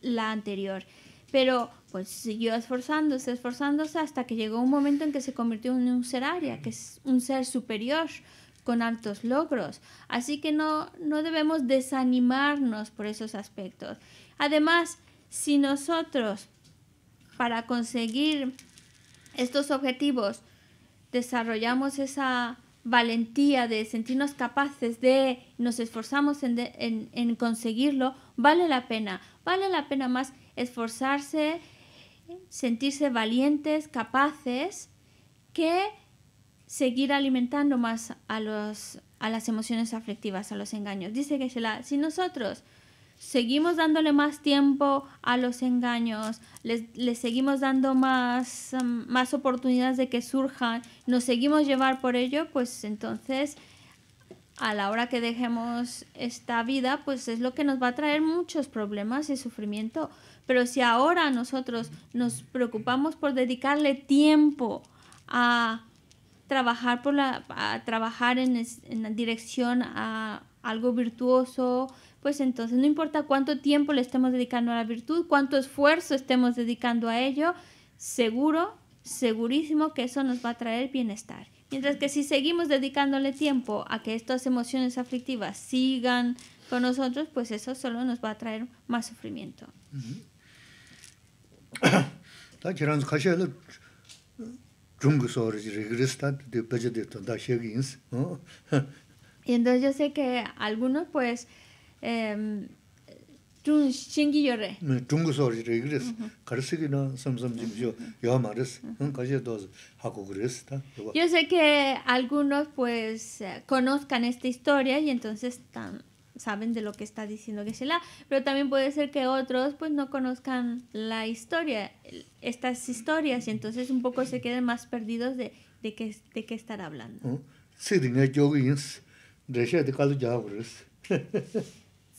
la anterior. Pero pues siguió esforzándose, esforzándose hasta que llegó un momento en que se convirtió en un ser área, que es un ser superior con altos logros. Así que no, no debemos desanimarnos por esos aspectos. Además, si nosotros para conseguir estos objetivos desarrollamos esa valentía, de sentirnos capaces, de nos esforzamos en, conseguirlo, vale la pena. Vale la pena más esforzarse, sentirse valientes, capaces, que seguir alimentando más a, los, a las emociones afectivas, a los engaños. Dice que si nosotros seguimos dándole más tiempo a los engaños, les, seguimos dando más, mm, más oportunidades de que surjan, nos seguimos llevar por ello, pues entonces a la hora que dejemos esta vida, pues es lo que nos va a traer muchos problemas y sufrimiento. Pero si ahora nosotros nos preocupamos por dedicarle tiempo a trabajar, por la, trabajar en, en dirección a algo virtuoso, pues entonces no importa cuánto tiempo le estemos dedicando a la virtud, cuánto esfuerzo estemos dedicando a ello, seguro, segurísimo que eso nos va a traer bienestar. Mientras que si seguimos dedicándole tiempo a que estas emociones aflictivas sigan con nosotros, pues eso solo nos va a traer más sufrimiento. Y entonces yo sé que algunos pues Em, yo sé que algunos pues eh, conozcan esta historia y entonces saben de lo que está diciendo Gesela, pero también puede ser que otros pues no conozcan la historia, estas historias, y entonces un poco se queden más perdidos de, de, qué, de qué estar hablando. Sí, de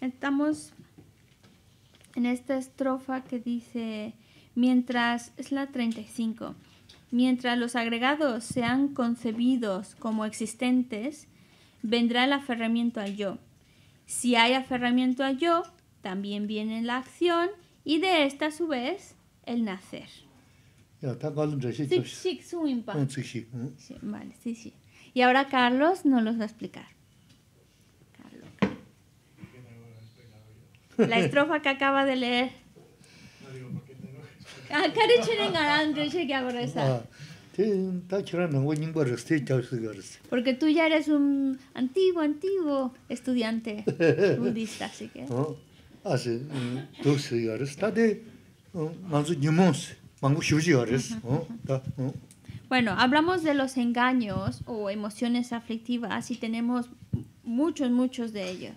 Estamos en esta estrofa que dice, mientras, es la 35, mientras los agregados sean concebidos como existentes, vendrá el aferramiento al yo. Si hay aferramiento al yo, también viene la acción y de esta a su vez el nacer. Y ahora Carlos nos los va a explicar. La estrofa que acaba de leer. Acá le porque en Porque tú ya eres un antiguo, antiguo estudiante budista, así que. 아시 años. 여르스 다데 de 니몬스 만고 vamos 여르스 Bueno, hablamos de los engaños o emociones aflictivas y tenemos muchos, muchos de ellos.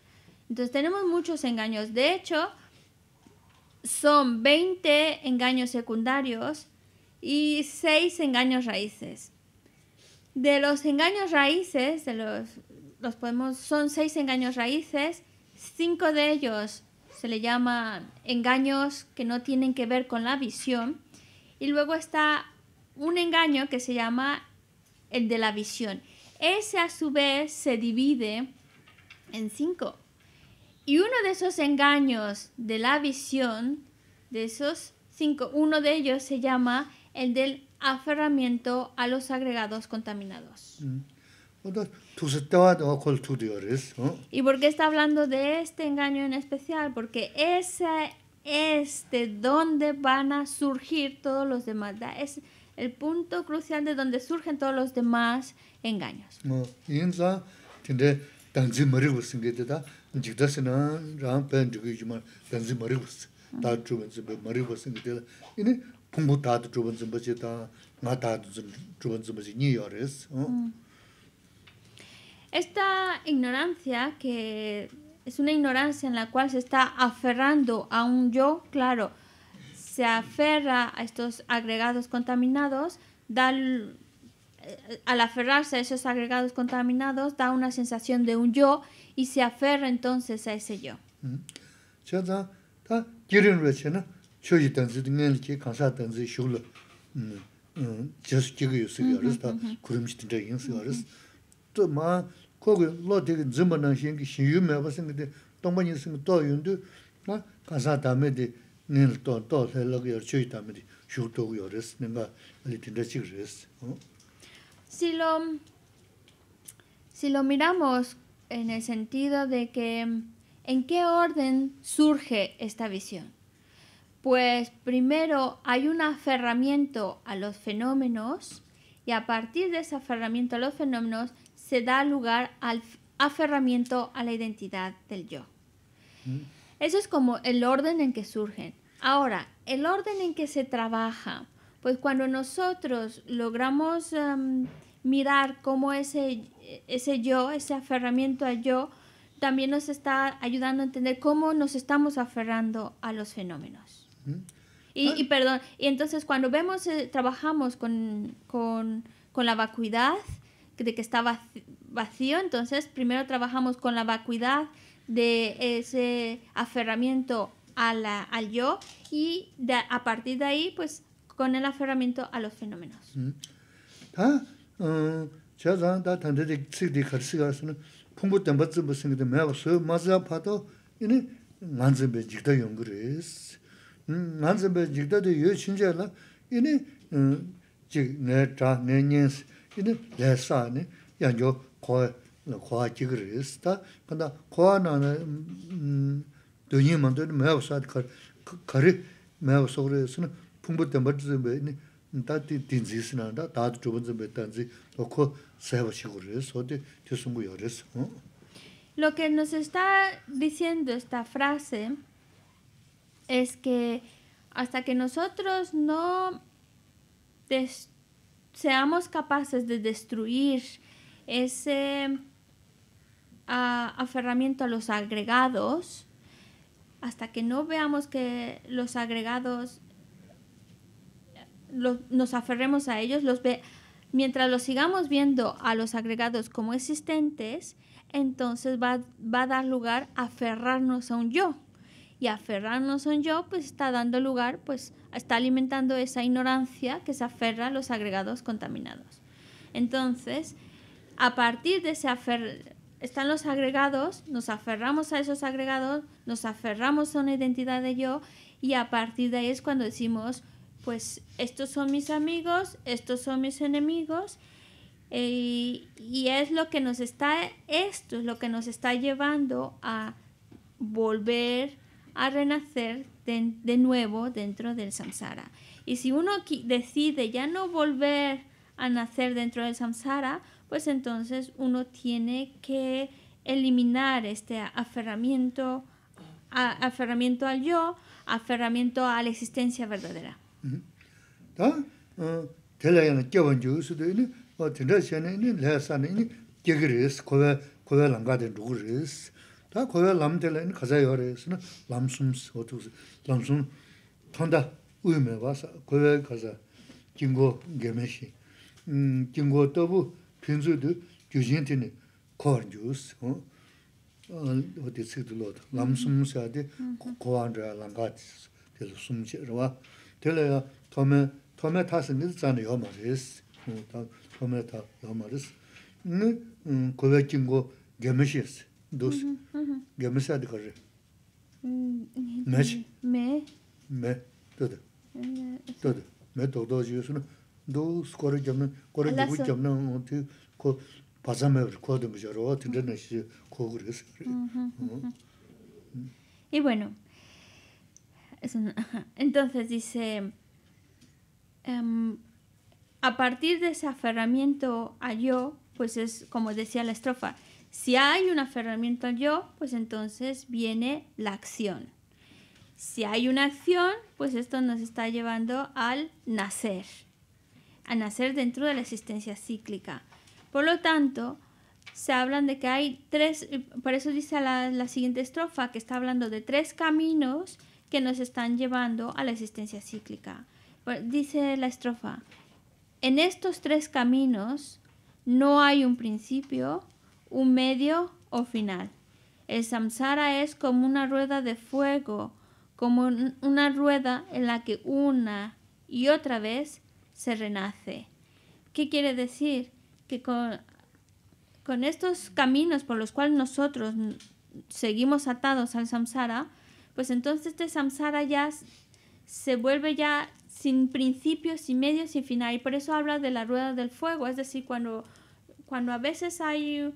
Entonces tenemos muchos engaños. De hecho, son 20 engaños secundarios y 6 engaños raíces. De los engaños raíces, de los, los podemos, son 6 engaños raíces, 5 de ellos se le llaman engaños que no tienen que ver con la visión. Y luego está un engaño que se llama el de la visión. Ese a su vez se divide en 5. Y uno de esos engaños de la visión, de esos cinco, uno de ellos se llama el del aferramiento a los agregados contaminados. Mm. ¿Y por qué está hablando de este engaño en especial? Porque ese es de donde van a surgir todos los demás. Es el punto crucial de donde surgen todos los demás engaños. Hm? Mm. Esta ignorancia, que es una ignorancia en la cual se está aferrando a un yo, claro, se aferra a estos agregados contaminados, da eh, al aferrarse a esos agregados contaminados, da una sensación de un yo, y se aferra entonces a ese yo. Si lo, si lo miramos en el sentido de que ¿en qué orden surge esta visión? Pues primero hay un aferramiento a los fenómenos y a partir de ese aferramiento a los fenómenos se da lugar al aferramiento a la identidad del yo. Mm. Eso es como el orden en que surgen. Ahora, el orden en que se trabaja, pues cuando nosotros logramos... Em, mirar cómo ese, ese yo, ese aferramiento al yo, también nos está ayudando a entender cómo nos estamos aferrando a los fenómenos. Ah. Y, perdón, y entonces cuando vemos, eh, trabajamos con, la vacuidad, de que está vacío, entonces primero trabajamos con la vacuidad de ese aferramiento a al yo y a partir de ahí, pues con el aferramiento a los fenómenos. Ah. chāzāṋ dā tāndā dī cīk dī khatī sī kārī sī nā phūṋbū tāmbā tsī bā sī ngā dā mē bā sō mā sā pā tō inī ngā dzī bē jīg dā yōng rī sī ngā dzī bē jīg dā dī yō chīn chā Lo que nos está diciendo esta frase es que hasta que nosotros no seamos capaces de destruir ese aferramiento a los agregados, hasta que no veamos que los agregados nos aferremos a ellos, los ve, mientras los sigamos viendo a los agregados como existentes, entonces va, va a dar lugar a aferrarnos a un yo. Y aferrarnos a un yo, pues está dando lugar, pues está alimentando esa ignorancia que se aferra a los agregados contaminados. Entonces, a partir de ese afer están los agregados, nos aferramos a esos agregados, nos aferramos a una identidad de yo y a partir de ahí es cuando decimos, pues estos son mis amigos, estos son mis enemigos, eh, y es lo que nos está, esto es lo que nos está llevando a volver a renacer de, nuevo dentro del samsara. Y si uno decide ya no volver a nacer dentro del samsara, pues entonces uno tiene que eliminar este aferramiento, aferramiento al yo, aferramiento a la existencia verdadera. Télé yányá kébáñchú yú sídó yíni, ténchá chéné yíni léhá sányá yíni kékiríís, kóvá yá langáá tén rúgú ríís. 람숨스 kóvá 람숨 lam télé yíni kazá yó rayís, lam súms. Lam súms tanda uyme yá sá kóvá yá kazá, jingó geméxín. Jingó tóbu tila ya tome, tome tasa nidh zani yo ma res, tome ta yo ma res, nidh mm, kuwa jingo gemish 메. dos, mm-hmm, mm-hmm. gemish adi kari, mm-hmm. mech, me, me, dada, dada, me togdo ziyo suna, dos kore jamna, kore jibu jamna, mm, ko paza mevri, Entonces dice, em, a partir de ese aferramiento a yo, pues es como decía la estrofa, si hay un aferramiento al yo, pues entonces viene la acción. Si hay una acción, pues esto nos está llevando al nacer, a nacer dentro de la existencia cíclica. Por lo tanto, se hablan de que hay tres, por eso dice la siguiente estrofa, que está hablando de tres caminos que nos están llevando a la existencia cíclica. Dice la estrofa, en estos tres caminos no hay un principio, un medio o final. El samsara es como una rueda de fuego, como una rueda en la que una y otra vez se renace. ¿Qué quiere decir? Que con, estos caminos por los cuales nosotros seguimos atados al samsara, pues entonces este samsara ya se vuelve ya sin principios sin medio, sin final. Y por eso habla de la rueda del fuego, es decir, cuando, cuando a veces hay,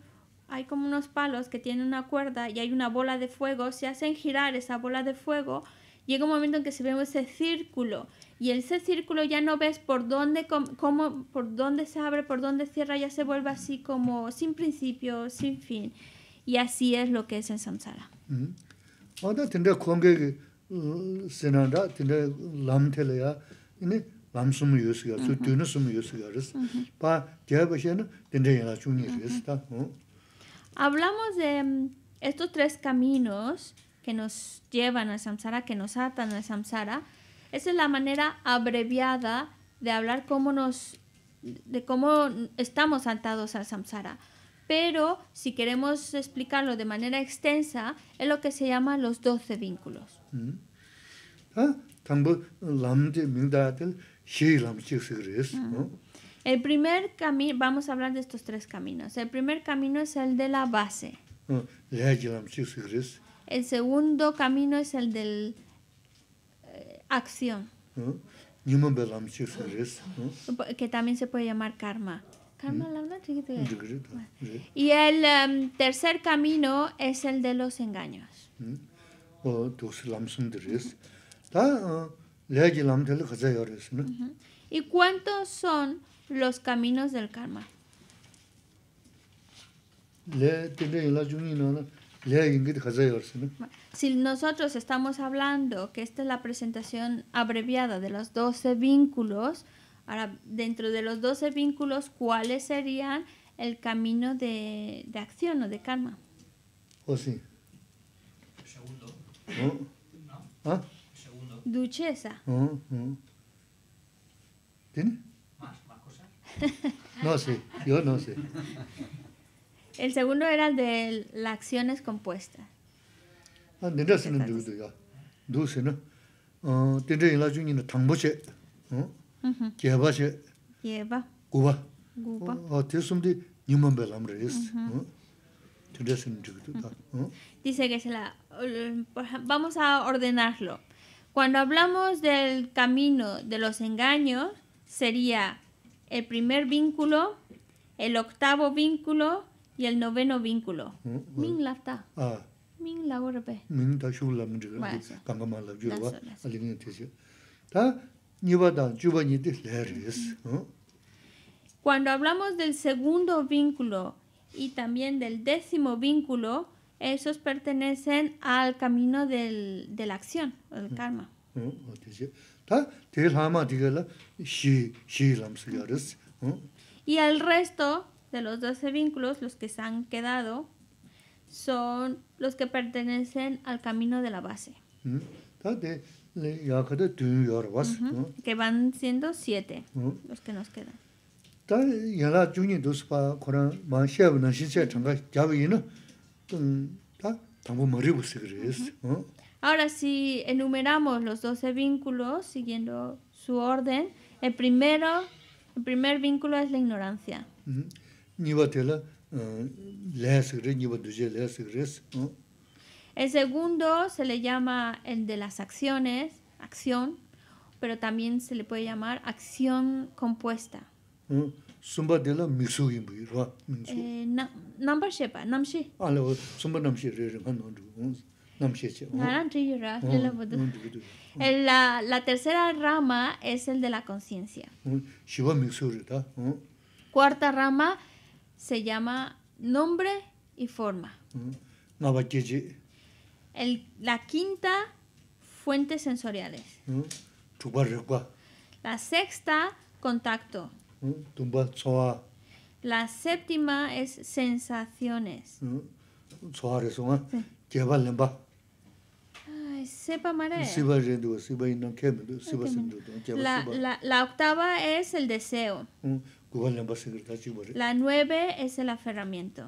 hay como unos palos que tienen una cuerda y hay una bola de fuego, se hacen girar esa bola de fuego, llega un momento en que se ve ese círculo y ese círculo ya no ves por dónde, cómo, por dónde se abre, por dónde cierra, ya se vuelve así como sin principio, sin fin. Y así es lo que es en samsara. Hablamos de estos tres caminos que nos llevan al samsara, que nos atan al samsara. Esa es la manera abreviada de hablar cómo nos de cómo estamos atados al samsara pero si queremos explicarlo de manera extensa, es lo que se llama los doce vínculos. Mm. Mm. el primer camino, vamos a hablar de estos tres caminos. El primer camino es el de la base. El segundo camino es el de la eh, acción. Que también se puede llamar karma. Y el em, tercer camino es el de los engaños. Ah, ¿Y cuántos son los caminos del karma? Si nosotros estamos hablando que esta es la presentación abreviada de los 12 vínculos, Ahora, dentro de los 12 vínculos, ¿cuáles serían el camino de, de acción o de karma? O pues sí. El segundo. ¿No? ¿Ah? segundo. Duchesa. ¿Tiene? ¿Más, cosas? no sé, yo no sé. El segundo era el de las acciones compuestas. Ah, ¿no? Duce, ah, ¿no? ¿no? Gyeba she. Gyeba. Guba. Guba. O te sumdi nyuman belam reyes. Dice que se la... Vamos a ordenarlo. Cuando hablamos del camino de los engaños, sería el primer vínculo, el octavo vínculo y el noveno vínculo. Mm, mm. Min Ah. Min la Min ta shul la min jira. Kangama la Ta cuando hablamos del segundo vínculo y también del décimo vínculo, esos pertenecen al camino del, de la acción, el mm. karma. Mm, y el resto de los doce vínculos, los que se han quedado, son los que pertenecen al camino de la base. Mm, que van siendo siete los que nos quedan. Ahora si enumeramos los doce vínculos siguiendo su orden, el primero, el primer vínculo es la ignorancia. Eh, le el segundo se le llama el de las acciones, acción, pero también se le puede llamar acción compuesta. la eh, la tercera rama es el de la conciencia. Cuarta rama se llama nombre y forma la quinta, fuentes sensoriales. Mm. La sexta, contacto. Mm. La séptima es sensaciones. la, la octava es el deseo. Mm. La nueve es el aferramiento.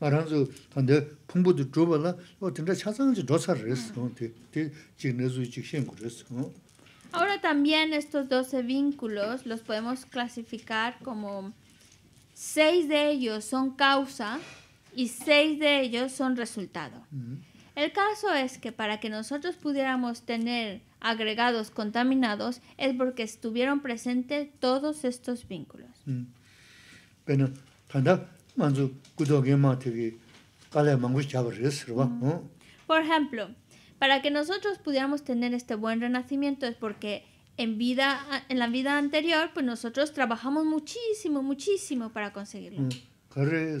Ahora también estos 12 vínculos los podemos clasificar como seis de ellos son causa y seis de ellos son resultado. El caso es que para que nosotros pudiéramos tener agregados contaminados es porque estuvieron presentes todos estos vínculos. Bueno, por ejemplo, para que nosotros pudiéramos tener este buen renacimiento es porque en vida en la vida anterior pues nosotros trabajamos muchísimo muchísimo para conseguirlo. Corre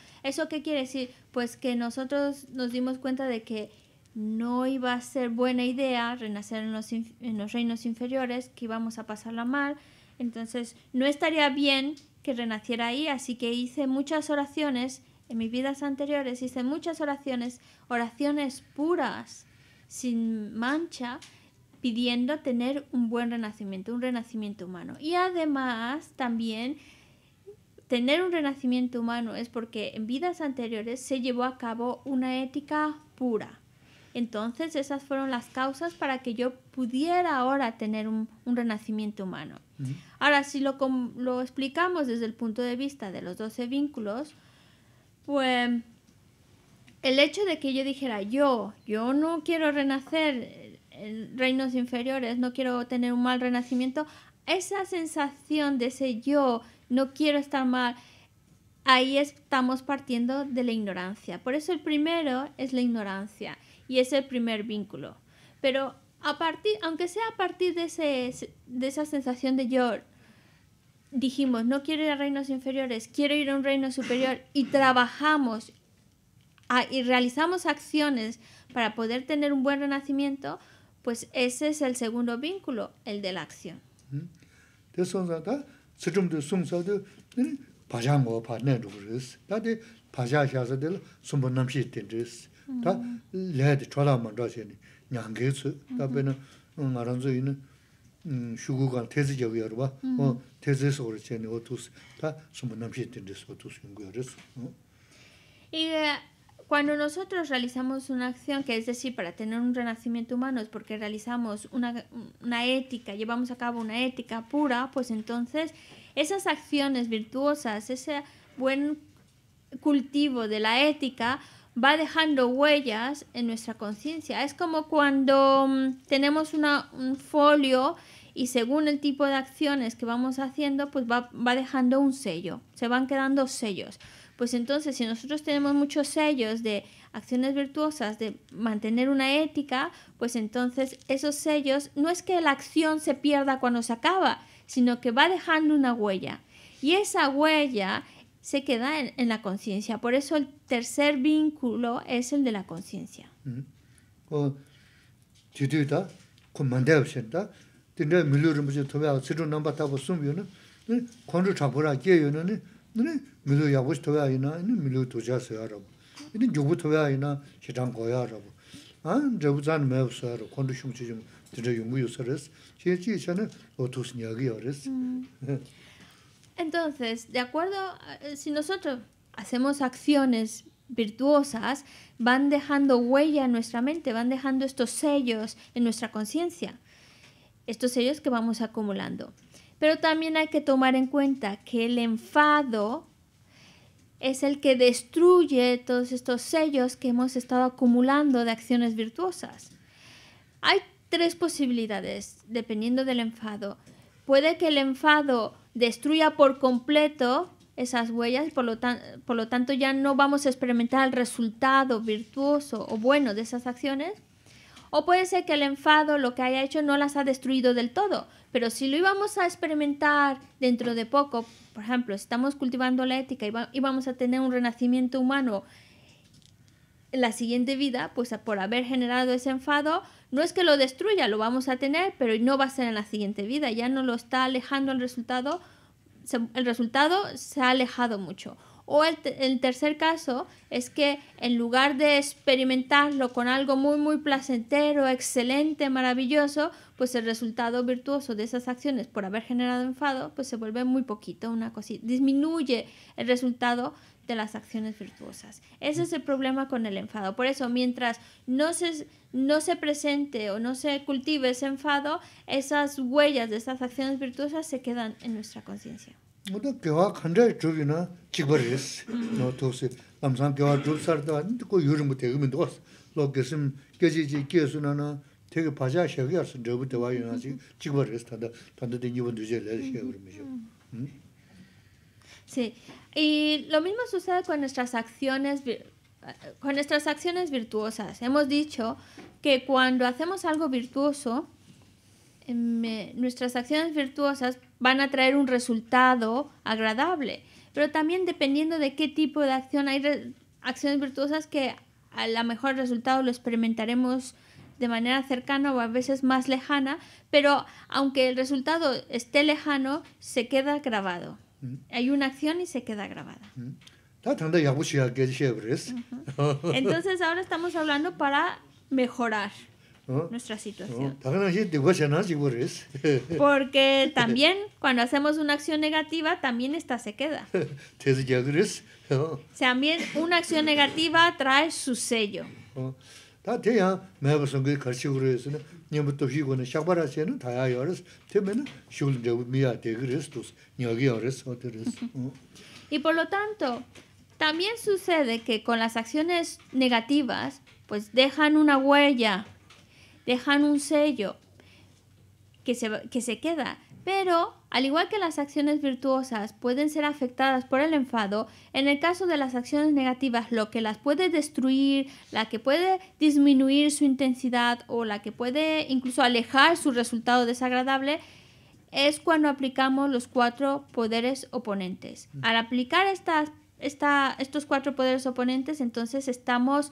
¿Eso qué quiere decir? Pues que nosotros nos dimos cuenta de que no iba a ser buena idea renacer en los, reinos inferiores, que íbamos a pasarla mal, entonces no estaría bien que renaciera ahí, así que hice muchas oraciones, en mis vidas anteriores hice muchas oraciones, oraciones puras, sin mancha, pidiendo tener un buen renacimiento, un renacimiento humano. Y además también tener un renacimiento humano es porque en vidas anteriores se llevó a cabo una ética pura. Entonces esas fueron las causas para que yo pudiera ahora tener un, renacimiento humano. Ahora, si lo, explicamos desde el punto de vista de los 12 vínculos, pues el hecho de que yo dijera, yo, yo no quiero renacer en reinos inferiores, no quiero tener un mal renacimiento, esa sensación de ese yo no quiero estar mal. Ahí estamos partiendo de la ignorancia. Por eso el primero es la ignorancia y es el primer vínculo. Pero a partir, aunque sea a partir de, ese, de esa sensación de yo, dijimos, no quiero ir a reinos inferiores, quiero ir a un reino superior y trabajamos y realizamos acciones para poder tener un buen renacimiento, pues ese es el segundo vínculo, el de la acción. ¿Sí? sūchumdi sūngsādi bācā ngō pārnyā rūg rīs. Tādi bācā xāsādi sūmbu nāmshī tīn rīs. Tā lēdi chōlā māndrā xēni ñāngi sū. Tā bēni ngā rāndzu yīni shūgū kāna tēzī yagu yā Cuando nosotros realizamos una acción, que es decir, para tener un renacimiento humano es porque realizamos una, ética, llevamos a cabo una ética pura, pues entonces esas acciones virtuosas, ese buen cultivo de la ética, va dejando huellas en nuestra conciencia. Es como cuando mm, tenemos un folio y según el tipo de acciones que vamos haciendo, pues va dejando un sello, se van quedando sellos. Pues entonces, si nosotros tenemos muchos sellos de acciones virtuosas, de mantener una ética, pues entonces esos sellos no es que la acción se pierda cuando se acaba, sino que va dejando una huella. Y esa huella se queda en, la conciencia. Por eso el tercer vínculo es el de la conciencia. Entonces, de acuerdo, eh, si nosotros hacemos acciones virtuosas, van dejando huella en nuestra mente, van dejando estos sellos en nuestra conciencia, estos sellos que vamos acumulando. Pero también hay que tomar en cuenta que el enfado es el que destruye todos estos sellos que hemos estado acumulando de acciones virtuosas. Hay tres posibilidades, dependiendo del enfado. Puede que el enfado destruya por completo esas huellas por lo, por lo tanto ya no vamos a experimentar el resultado virtuoso o bueno de esas acciones. O puede ser que el enfado lo que haya hecho no las ha destruido del todo, pero si lo íbamos a experimentar dentro de poco, por ejemplo, estamos cultivando la ética y, vamos a tener un renacimiento humano en la siguiente vida, pues por haber generado ese enfado, no es que lo destruya, lo vamos a tener, pero no va a ser en la siguiente vida, ya no lo está alejando el resultado, el resultado se ha alejado mucho. O el, tercer caso es que en lugar de experimentarlo con algo muy, muy placentero, excelente, maravilloso, pues el resultado virtuoso de esas acciones por haber generado enfado, pues se vuelve muy poquito, una cosita, disminuye el resultado de las acciones virtuosas. Ese es el problema con el enfado. Por eso, mientras no se, no se presente o no se cultive ese enfado, esas huellas de esas acciones virtuosas se quedan en nuestra conciencia. Sí, y lo mismo sucede con nuestras acciones con nuestras acciones virtuosas. Hemos dicho que cuando hacemos algo virtuoso, Em, eh, nuestras acciones virtuosas van a traer un resultado agradable, pero también dependiendo de qué tipo de acción hay acciones virtuosas que a lo mejor el resultado lo experimentaremos de manera cercana o a veces más lejana, pero aunque el resultado esté lejano, se queda grabado. Mm. Hay una acción y se queda grabada. Mm. Entonces ahora estamos hablando para mejorar nuestra situación. Porque también cuando hacemos una acción negativa, también esta se queda. También una acción negativa trae su sello. Y por lo tanto, también sucede que con las acciones negativas, pues dejan una huella dejan un sello que se, que se queda. Pero, al igual que las acciones virtuosas pueden ser afectadas por el enfado, en el caso de las acciones negativas, lo que las puede destruir, la que puede disminuir su intensidad o la que puede incluso alejar su resultado desagradable, es cuando aplicamos los cuatro poderes oponentes. Mm. Al aplicar estas, estos cuatro poderes oponentes, entonces estamos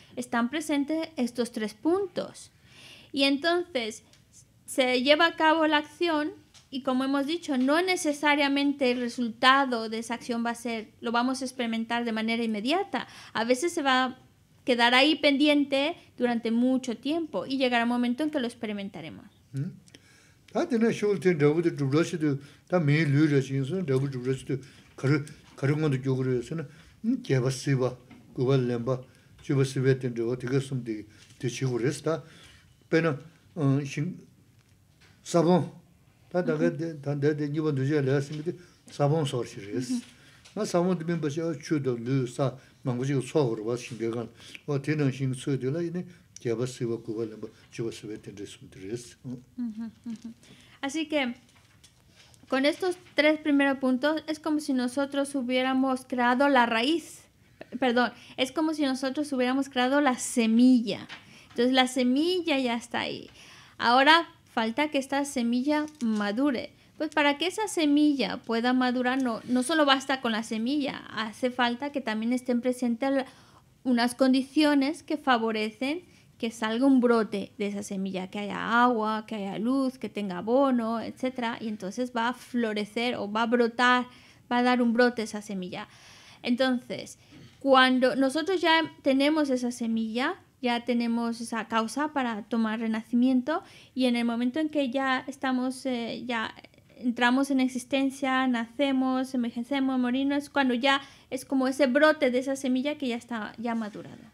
están presentes estos tres puntos. Y entonces se lleva a cabo la acción y como hemos dicho, no necesariamente el resultado de esa acción va a ser, lo vamos a experimentar de manera inmediata. A veces se va a quedar ahí pendiente durante mucho tiempo y llegará un momento en que lo experimentaremos. ¿Mm? chibu siwe tende o tiga sumdi di chigu res ta pena sabon ta daga tanda de nivan duje laya simidi sabon sor chi res na sabon di minba chi chu do lu sa mangu chiga so urwa shimbe o tena shing su di la ini kiaba siwa kuwa limba chibu siwe tende sumdi res Así que con estos tres primeros puntos es como si nosotros hubiéramos creado la raíz perdón, es como si nosotros hubiéramos creado la semilla. Entonces la semilla ya está ahí. Ahora falta que esta semilla madure. Pues para que esa semilla pueda madurar, no, solo basta con la semilla, hace falta que también estén presentes unas condiciones que favorecen que salga un brote de esa semilla, que haya agua, que haya luz, que tenga abono, etc. Y entonces va a florecer o va a brotar, va a dar un brote esa semilla. Entonces, cuando nosotros ya tenemos esa semilla, ya tenemos esa causa para tomar renacimiento y en el momento en que ya estamos, eh, ya entramos en existencia, nacemos, envejecemos, morimos, es cuando ya es como ese brote de esa semilla que ya está ya madurada.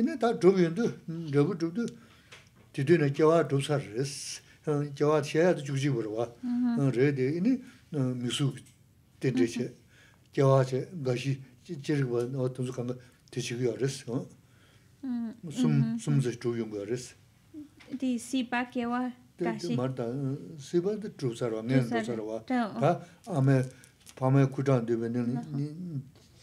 ina taa dhubi yundu, dhubi dhubi, didi ina jawa dhubsa res, jawa xeaya dhu jugji burwa, mm-hmm. re de ina misu dhinti xe, jawa mm-hmm. xe, gashi, jirigwa, dhubsa kanga dhichigu ya res, mm-hmm. sumza dhubi yungu ya res. Di sipa kewa gashi? Di marita,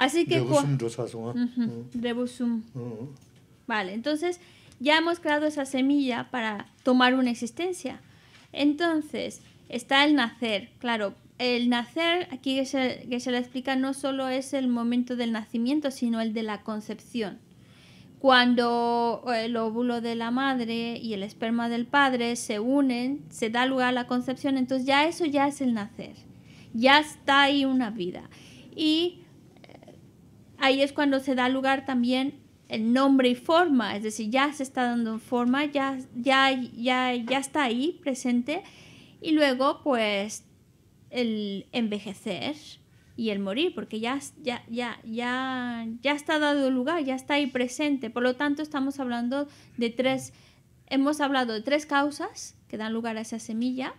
Así que... Rebusum. ¿ah? Mm. Mm. Vale, entonces ya hemos creado esa semilla para tomar una existencia. Entonces, está el nacer. Claro, el nacer, aquí que se, que se le explica, no solo es el momento del nacimiento, sino el de la concepción. Cuando eh, el óvulo de la madre y el esperma del padre se unen, se da lugar a la concepción, entonces ya eso ya es el nacer. Ya está ahí una vida. Y ahí es cuando se da lugar también el nombre y forma, es decir, ya se está dando forma, ya, ya, ya, está ahí presente y luego pues el envejecer y el morir, porque ya, ya, ya, ya, ya está dado lugar, ya está ahí presente. Por lo tanto, estamos hablando de tres, hemos hablado de tres causas que dan lugar a esa semilla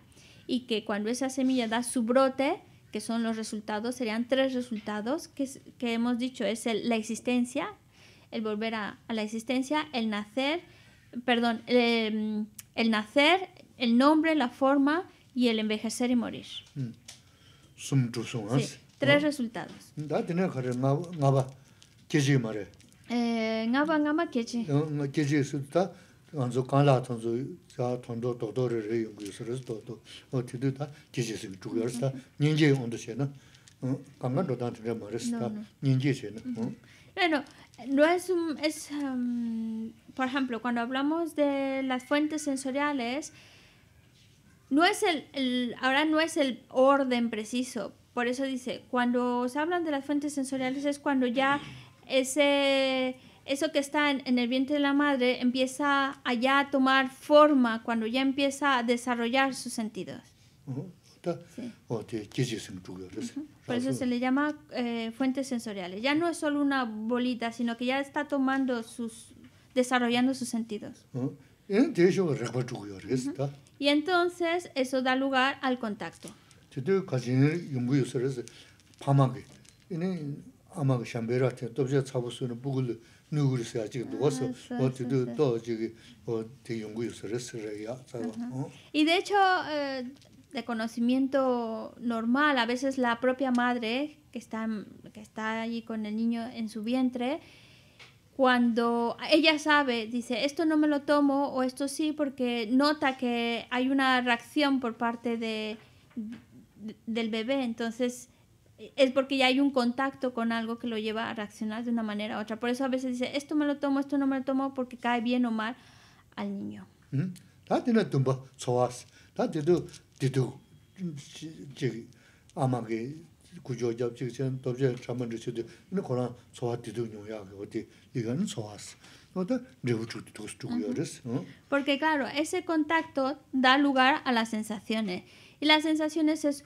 y que cuando esa semilla da su brote, que son los resultados, serían tres resultados que, que hemos dicho, es la existencia, el volver a, la existencia, el nacer, perdón, em, el, nacer, el nombre, la forma y el envejecer y morir. Mm. Sí, tres ah. resultados. Eh, bueno, no es un, es, em, por ejemplo, cuando hablamos de las fuentes sensoriales, no es el, el, ahora no es el orden preciso. Por eso dice, cuando se hablan de las fuentes sensoriales es cuando ya ese eso que está en, el vientre de la madre empieza allá a tomar forma cuando ya empieza a desarrollar sus sentidos. Por eso se le llama eh, fuentes sensoriales. Ya no es solo una bolita, sino que ya está tomando sus, desarrollando sus sentidos. Y entonces eso da lugar al contacto. Y de hecho eh, de conocimiento normal, a veces la propia madre que está que está allí con el niño en su vientre cuando ella sabe, dice, esto no me lo tomo o esto sí, porque nota que hay una reacción por parte del bebé, entonces es porque ya hay un contacto con algo que lo lleva a reaccionar de una manera u otra. Por eso a veces dice, esto me lo tomo, esto no me lo tomo, porque cae bien o mal al niño. ¿Mm? Porque claro, ese contacto da lugar a las sensaciones. Y las sensaciones es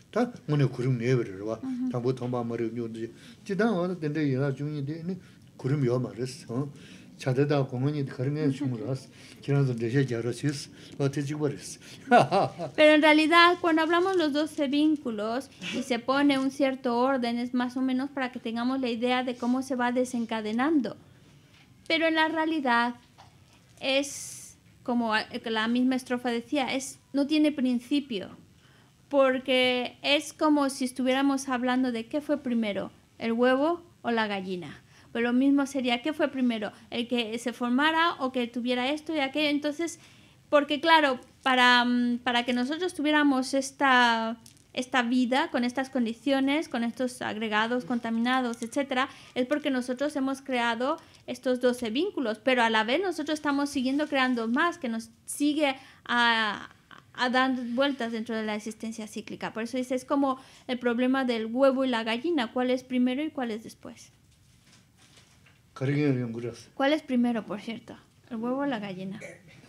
Pero en realidad cuando hablamos los 12 vínculos y se pone un cierto orden es más o menos para que tengamos la idea de cómo se va desencadenando. Pero en la realidad es como la misma estrofa decía, es no tiene principio porque es como si estuviéramos hablando de qué fue primero, el huevo o la gallina. Pero lo mismo sería, ¿qué fue primero? ¿El que se formara o que tuviera esto y aquello? Entonces, porque claro, para, mm, para que nosotros tuviéramos esta, esta vida con estas condiciones, con estos agregados contaminados, etcétera, es porque nosotros hemos creado estos 12 vínculos, pero a la vez nosotros estamos siguiendo creando más, que nos sigue a, a dar vueltas dentro de la existencia cíclica. Por eso dice, es como el problema del huevo y la gallina, cuál es primero y cuál es después. ¿Cuál es primero, por cierto? ¿El huevo o la gallina?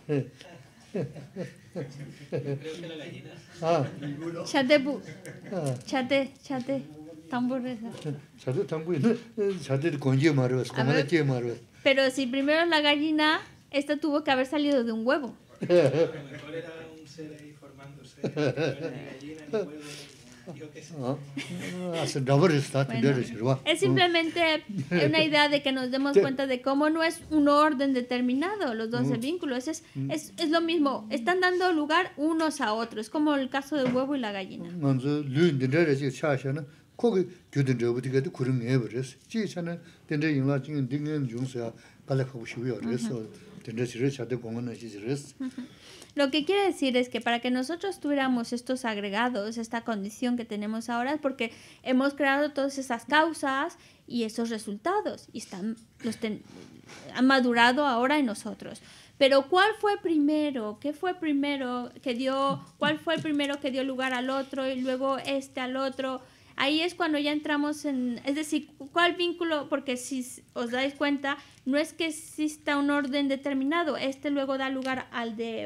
Creo que la gallina. Ah. Chate, chate, chate, Chate, Chate, Pero si primero la gallina, esta tuvo que haber salido de un huevo. es simplemente una idea de que nos demos cuenta de cómo no es un orden determinado los 12 mm. vínculos. Mm. Es, es, lo mismo, están dando lugar unos a otros, es como el caso del huevo y la gallina. Mm, lo que quiere decir es que para que nosotros tuviéramos estos agregados, esta condición que tenemos ahora, es porque hemos creado todas esas causas y esos resultados y están, los han madurado ahora en nosotros. Pero ¿cuál fue primero? ¿Qué fue primero que dio? ¿Cuál fue el primero que dio lugar al otro y luego este al otro? Ahí es cuando ya entramos en, es decir, ¿cuál vínculo? Porque si os dais cuenta, no es que exista un orden determinado, este luego da lugar al de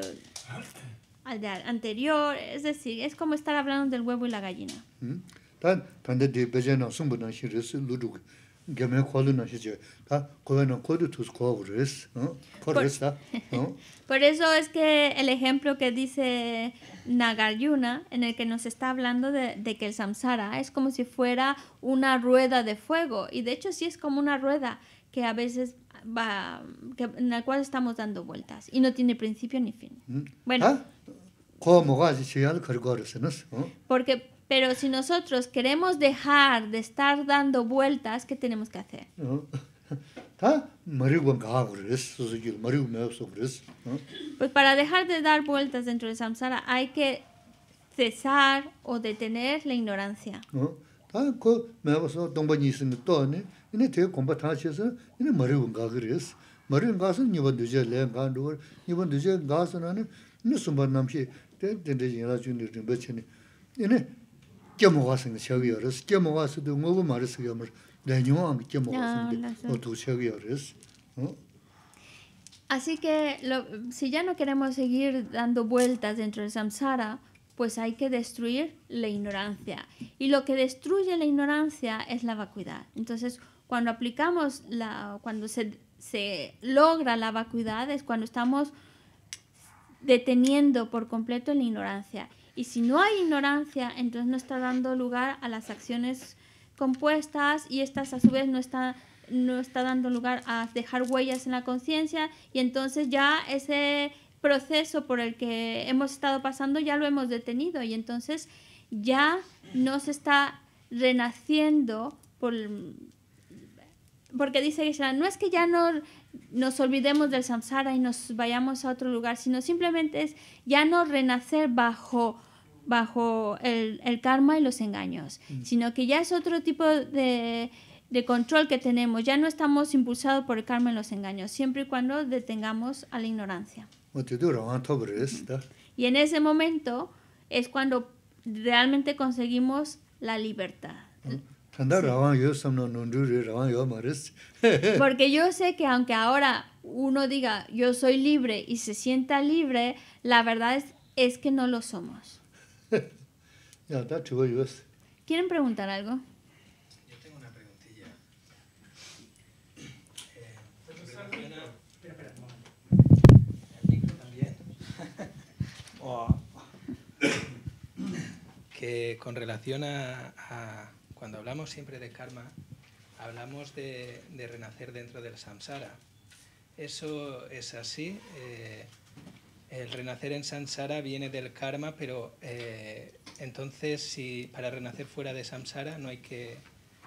al de anterior, es decir, es como estar hablando del huevo y la gallina. Por eso es que el ejemplo que dice Nagarjuna en el que nos está hablando de, de que el samsara es como si fuera una rueda de fuego y de hecho sí es como una rueda que a veces va, en el cual estamos dando vueltas y no tiene principio ni fin. ¿Mm? Bueno. Porque, pero si nosotros queremos dejar de estar dando vueltas, ¿qué tenemos que hacer? Pues para dejar de dar vueltas dentro del samsara hay que cesar o detener la ignorancia. 다 그거 매워서 동반이 있으면 또 아니 이네 되게 공부 다 하셔서 이네 머리 운가 그랬어 머리 가서 니번 늦어 내가 간도 니번 늦어 가서는 이네 숨번 남시 때때 이제 연락 준비 좀 배치니 이네 깨모 가서 저기 열었어 깨모 가서도 뭐고 말을 쓰게 하면 내뇨 안 깨모 가서 이제 또 저기 열었어 어 Así que lo, si ya no queremos seguir dando vueltas dentro samsara, pues hay que destruir la ignorancia. Y lo que destruye la ignorancia es la vacuidad. Entonces, cuando aplicamos, la, cuando se, se logra la vacuidad, es cuando estamos deteniendo por completo la ignorancia. Y si no hay ignorancia, entonces no está dando lugar a las acciones compuestas y estas a su vez no están no está dando lugar a dejar huellas en la conciencia y entonces ya ese proceso por el que hemos estado pasando ya lo hemos detenido y entonces ya no se está renaciendo por, porque dice que no es que ya no nos olvidemos del samsara y nos vayamos a otro lugar, sino simplemente es ya no renacer bajo, bajo el, karma y los engaños, mm. sino que ya es otro tipo de, de control que tenemos, ya no estamos impulsados por el karma y los engaños, siempre y cuando detengamos a la ignorancia. Y en ese momento es cuando realmente conseguimos la libertad. Porque yo sé que aunque ahora uno diga yo soy libre y se sienta libre, la verdad es, es que no lo somos. ¿Quieren preguntar algo? que con relación a, cuando hablamos siempre de karma, hablamos de, renacer dentro del samsara. Eso es así. Eh, el renacer en samsara viene del karma, pero eh, entonces si para renacer fuera de samsara no hay que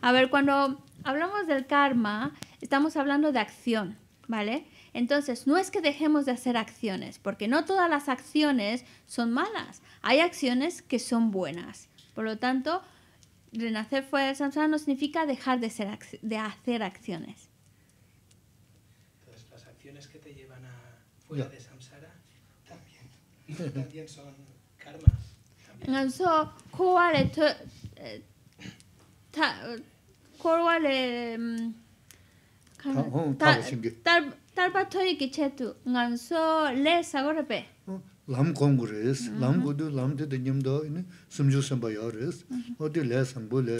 A ver, cuando hablamos del karma, estamos hablando de acción, ¿vale? Entonces, no es que dejemos de hacer acciones, porque no todas las acciones son malas. Hay acciones que son buenas. Por lo tanto, renacer fuera de samsara no significa dejar de, ser, de hacer acciones. Entonces, las acciones que te llevan fuera de samsara también, también son karma. También le Cornwall 탈바토이기 체투 nganso le sagorape lam kongres lam godu lam de nyimdo in sumju samba yores odi le sambo le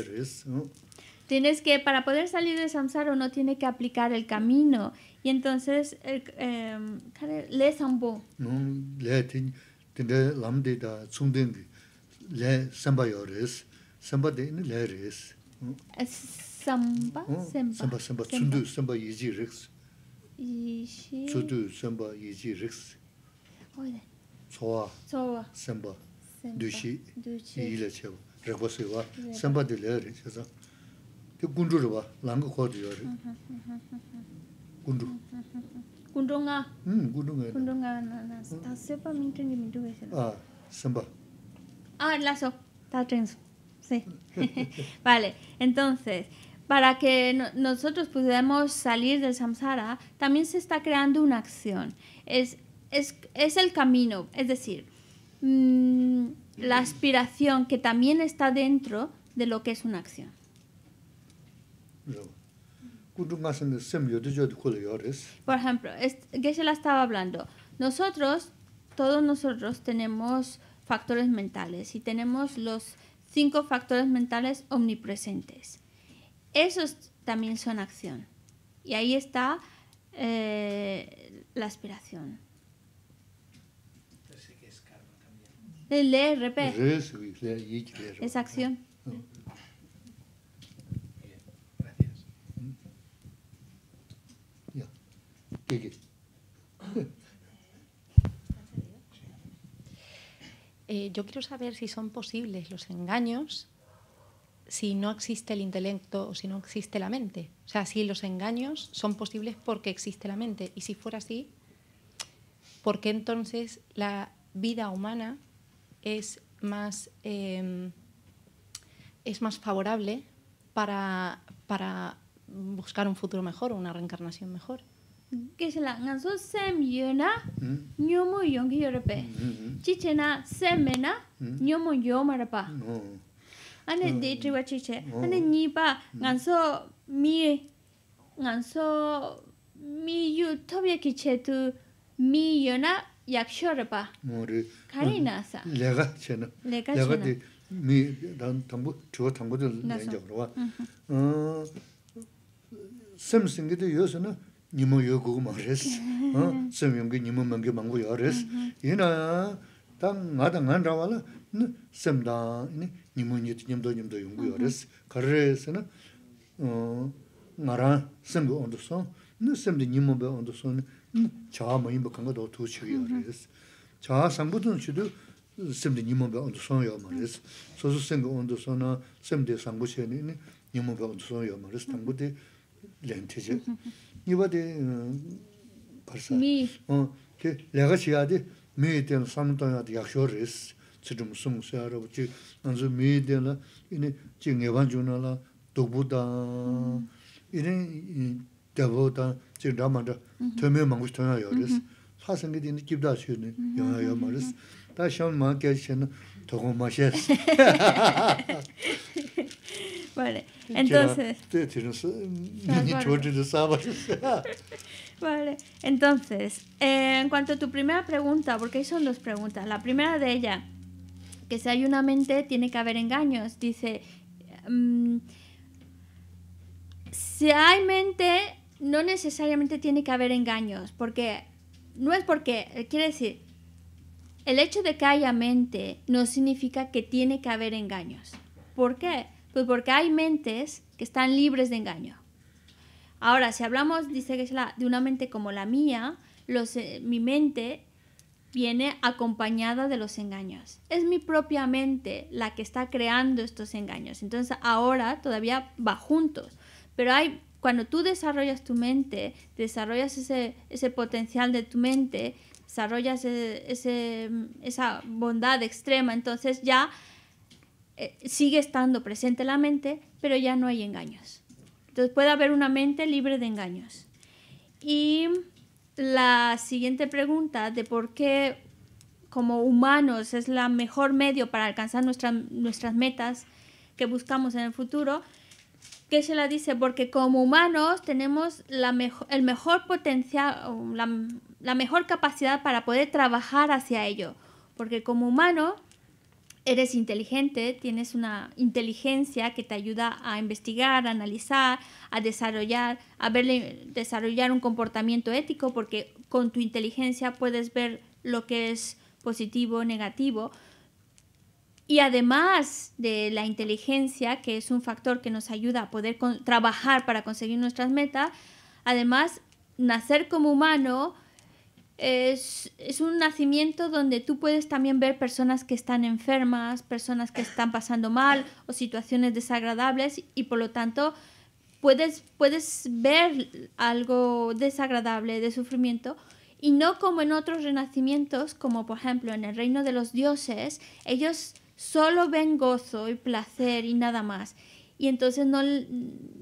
tienes que para poder salir de samsara no tiene que aplicar el camino y entonces eh, le sambo no le tin de lam de da sumdenge, le samba yores samba de le res Samba, Samba. Samba, Samba, Tsundu, Samba, Yiji, Rix. Yiji. Tsundu, Samba, Yiji, Rix. Oye. Tsowa. Tsowa. Samba. Samba. Dushi. Dushi. Yiji chewa. Rekwa se wa. de le re, Te gundru langa kwa di Gundru. Gundru nga. gundru nga. nga na Ta sepa Ta Sí. vale, entonces, para que nosotros pudiéramos salir del samsara, también se está creando una acción. Es, es, el camino, es decir, mm, la aspiración que también está dentro de lo que es una acción. Por ejemplo, se la estaba hablando. Nosotros, todos nosotros tenemos factores mentales y tenemos los cinco factores mentales omnipresentes. Esos también son acción. Y ahí está eh, la aspiración. El DRP. Es acción. Ah. Eh, yo quiero saber si son posibles los engaños si no existe el intelecto o si no existe la mente. O sea, si los engaños son posibles porque existe la mente. Y si fuera así, ¿por qué entonces la vida humana es más, em, es más favorable para, para buscar un futuro mejor o una reencarnación mejor? Geshe-la, nga su sem 치체나 na, nyumu yung yu rupe. Chi-che na sem me na, nyumu oh. yu ma rupa. Ani 모르 triwa chi-che. Ani nyi pa, hmm. nga su mi, nga su mi yu tobya che tu, mi na Kari na sa. che na. che na. mi, chua mm-hmm. uh, di Sem singi di na, nima yo gu gu sem yung gi nima mang gi mang ta nga ta nga nra wala, sem da nima nyit nyam do nyam do yung mm-hmm. uh, nga ra sem gu ondo sem di nima be ondo cha ma mm-hmm. cha sem di be yo sem na, sem di be yo di ahin mii daikai chiady mii tena samante 약쇼레스 yaksho dari misue ras Anzu mii tena n Brother Han may have a word character yini des ayha olsa çinge ta Vale, entonces... vale, eh, entonces, en cuanto a tu primera pregunta, porque son dos preguntas. La primera de ella, que si hay una mente tiene que haber engaños. Dice, mm, si hay mente, no necesariamente tiene que haber engaños, porque no es porque, eh, quiere decir, el hecho de que haya mente no significa que tiene que haber engaños. ¿Por qué? Pues porque hay mentes que están libres de engaño. Ahora, si hablamos, dice que es la, de una mente como la mía, los, eh, mi mente viene acompañada de los engaños. Es mi propia mente la que está creando estos engaños. Entonces ahora todavía va juntos. Pero hay, cuando tú desarrollas tu mente, desarrollas ese, potencial de tu mente, desarrollas eh, esa bondad extrema, entonces ya eh, sigue estando presente la mente, pero ya no hay engaños. Entonces puede haber una mente libre de engaños. Y la siguiente pregunta de por qué como humanos es la mejor medio para alcanzar nuestras metas que buscamos en el futuro, ¿Qué se la dice, porque como humanos tenemos la el mejor potencial, la, la mejor capacidad para poder trabajar hacia ello, porque como humano eres inteligente, tienes una inteligencia que te ayuda a investigar, a analizar, a desarrollar, a ver, desarrollar un comportamiento ético, porque con tu inteligencia puedes ver lo que es positivo, o negativo. Y además de la inteligencia, que es un factor que nos ayuda a poder trabajar para conseguir nuestras metas, además, nacer como humano es, un nacimiento donde tú puedes también ver personas que están enfermas, personas que están pasando mal o situaciones desagradables y por lo tanto puedes, puedes ver algo desagradable de sufrimiento y no como en otros renacimientos, como por ejemplo en el reino de los dioses, ellos solo ven gozo y placer y nada más y entonces no,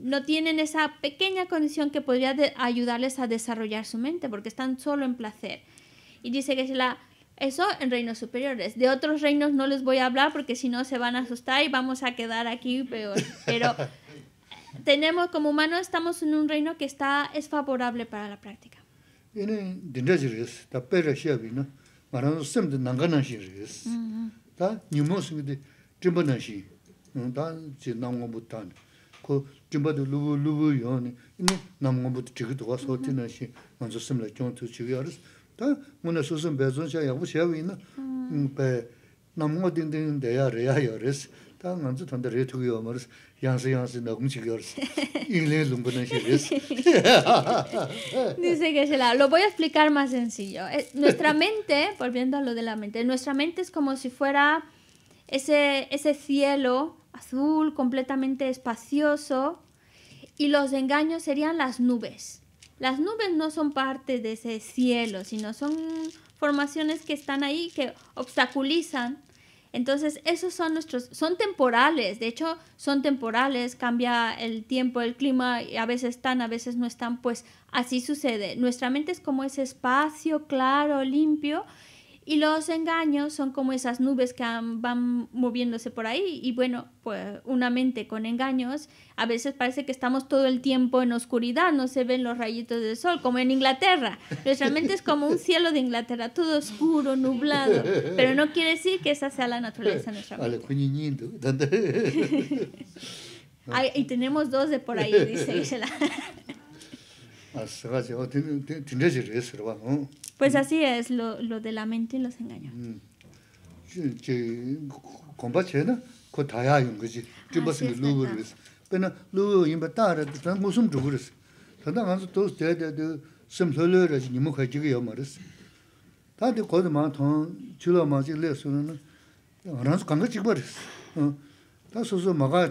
no tienen esa pequeña condición que podría ayudarles a desarrollar su mente porque están solo en placer. Y dice que la, eso en reinos superiores. De otros reinos no les voy a hablar porque si no se van a asustar y vamos a quedar aquí peor. Pero tenemos como humanos estamos en un reino que está es favorable para la práctica. Mm -hmm. Dice la, lo voy a explicar más sencillo. Eh, nuestra mente, volviendo a lo de la mente, nuestra mente es como si fuera ese, ese cielo azul, completamente espacioso. Y los engaños serían las nubes. Las nubes no son parte de ese cielo, sino son formaciones que están ahí, que obstaculizan. Entonces, esos son nuestros, son temporales, de hecho, son temporales, cambia el tiempo, el clima, y a veces están, a veces no están, pues así sucede. Nuestra mente es como ese espacio claro, limpio, y los engaños son como esas nubes que van moviéndose por ahí. Y bueno, pues una mente con engaños, a veces parece que estamos todo el tiempo en oscuridad, no se ven los rayitos del sol, como en Inglaterra. Pero realmente es como un cielo de Inglaterra, todo oscuro, nublado. Pero no quiere decir que esa sea la naturaleza de nuestra mente. y tenemos dos de por ahí, dice Isela 아, 그래서 어딘든 진저리해서 그러는 거. 그래서 사실은 로 로의 마음을 속여. 음. 치 컴바체는 그 다야인 거지. 튜브스 루브를. 뼈는 루 인바타르드처럼 마가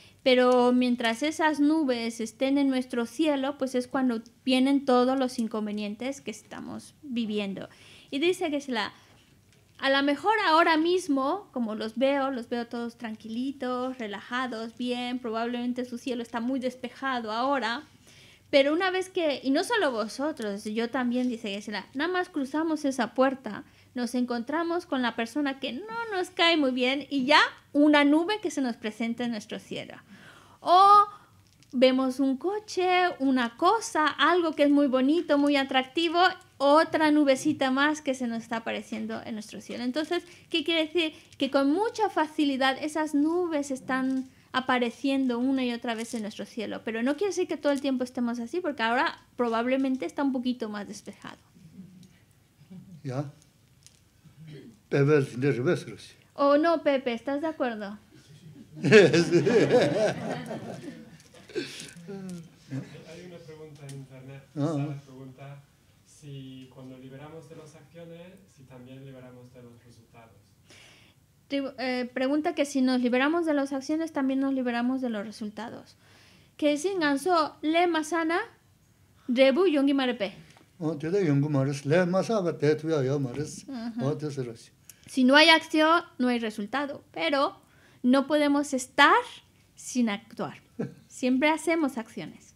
Pero mientras esas nubes estén en nuestro cielo, pues es cuando vienen todos los inconvenientes que estamos viviendo. Y dice que es la... A lo mejor ahora mismo, como los veo, los veo todos tranquilitos, relajados, bien, probablemente su cielo está muy despejado ahora, pero una vez que, y no solo vosotros, yo también, dice Gesela, nada más cruzamos esa puerta, nos encontramos con la persona que no nos cae muy bien y ya una nube que se nos presenta en nuestro cielo. O vemos un coche, una cosa, algo que es muy bonito, muy atractivo, otra nubecita más que se nos está apareciendo en nuestro cielo. Entonces, ¿qué quiere decir? Que con mucha facilidad esas nubes están apareciendo una y otra vez en nuestro cielo. Pero no quiere decir que todo el tiempo estemos así, porque ahora probablemente está un poquito más despejado. ¿Ya? O oh, no, Pepe, ¿estás de acuerdo? Hay una pregunta en internet. Ah, ah. pregunta si cuando liberamos de las acciones, si también liberamos de los resultados. Eh, pregunta que si nos liberamos de las acciones, también nos liberamos de los resultados. Que si ganso le masana, rebu yongi marepe. Oh, si no hay acción, no hay resultado. Pero no podemos estar sin actuar. Siempre hacemos acciones.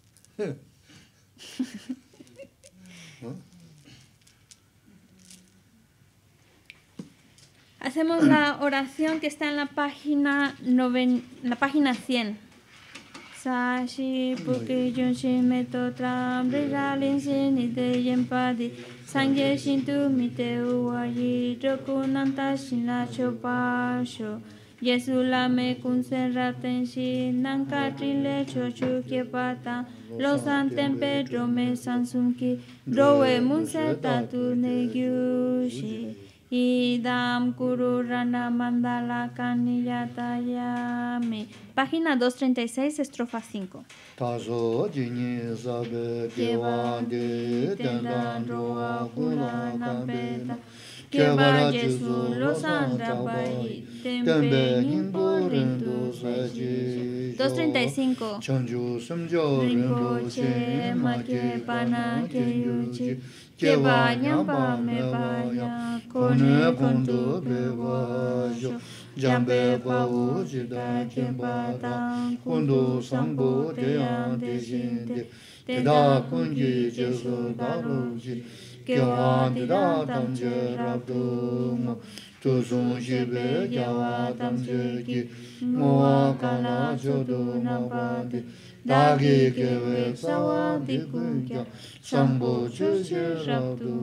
Hacemos la oración que está en la página, noven, la página 100. Sashi puki junshi meto trambre ralin y de yenpadi sangye shintu mite uwayi rokunanta shinla chopasho. Yesu lame kunserraten shi nan katrile chochu pata Los ante pedro me sansunki roe munsetatu negyushi idam kuru rana mandala kaniyatayami Página 236, estrofa 5. Tazo jini zabe kyaba raje su losan rabai tembe rindu saji 235 chanju samjo rindu che ma ke pana ke yuji kyaba nyamba me kone kondo jambe pavu jida kemba ta kondo sambo te jesu gyawa dida tamze rabdo mo tuzun shibe gyawa tamze ki muwa kala chodo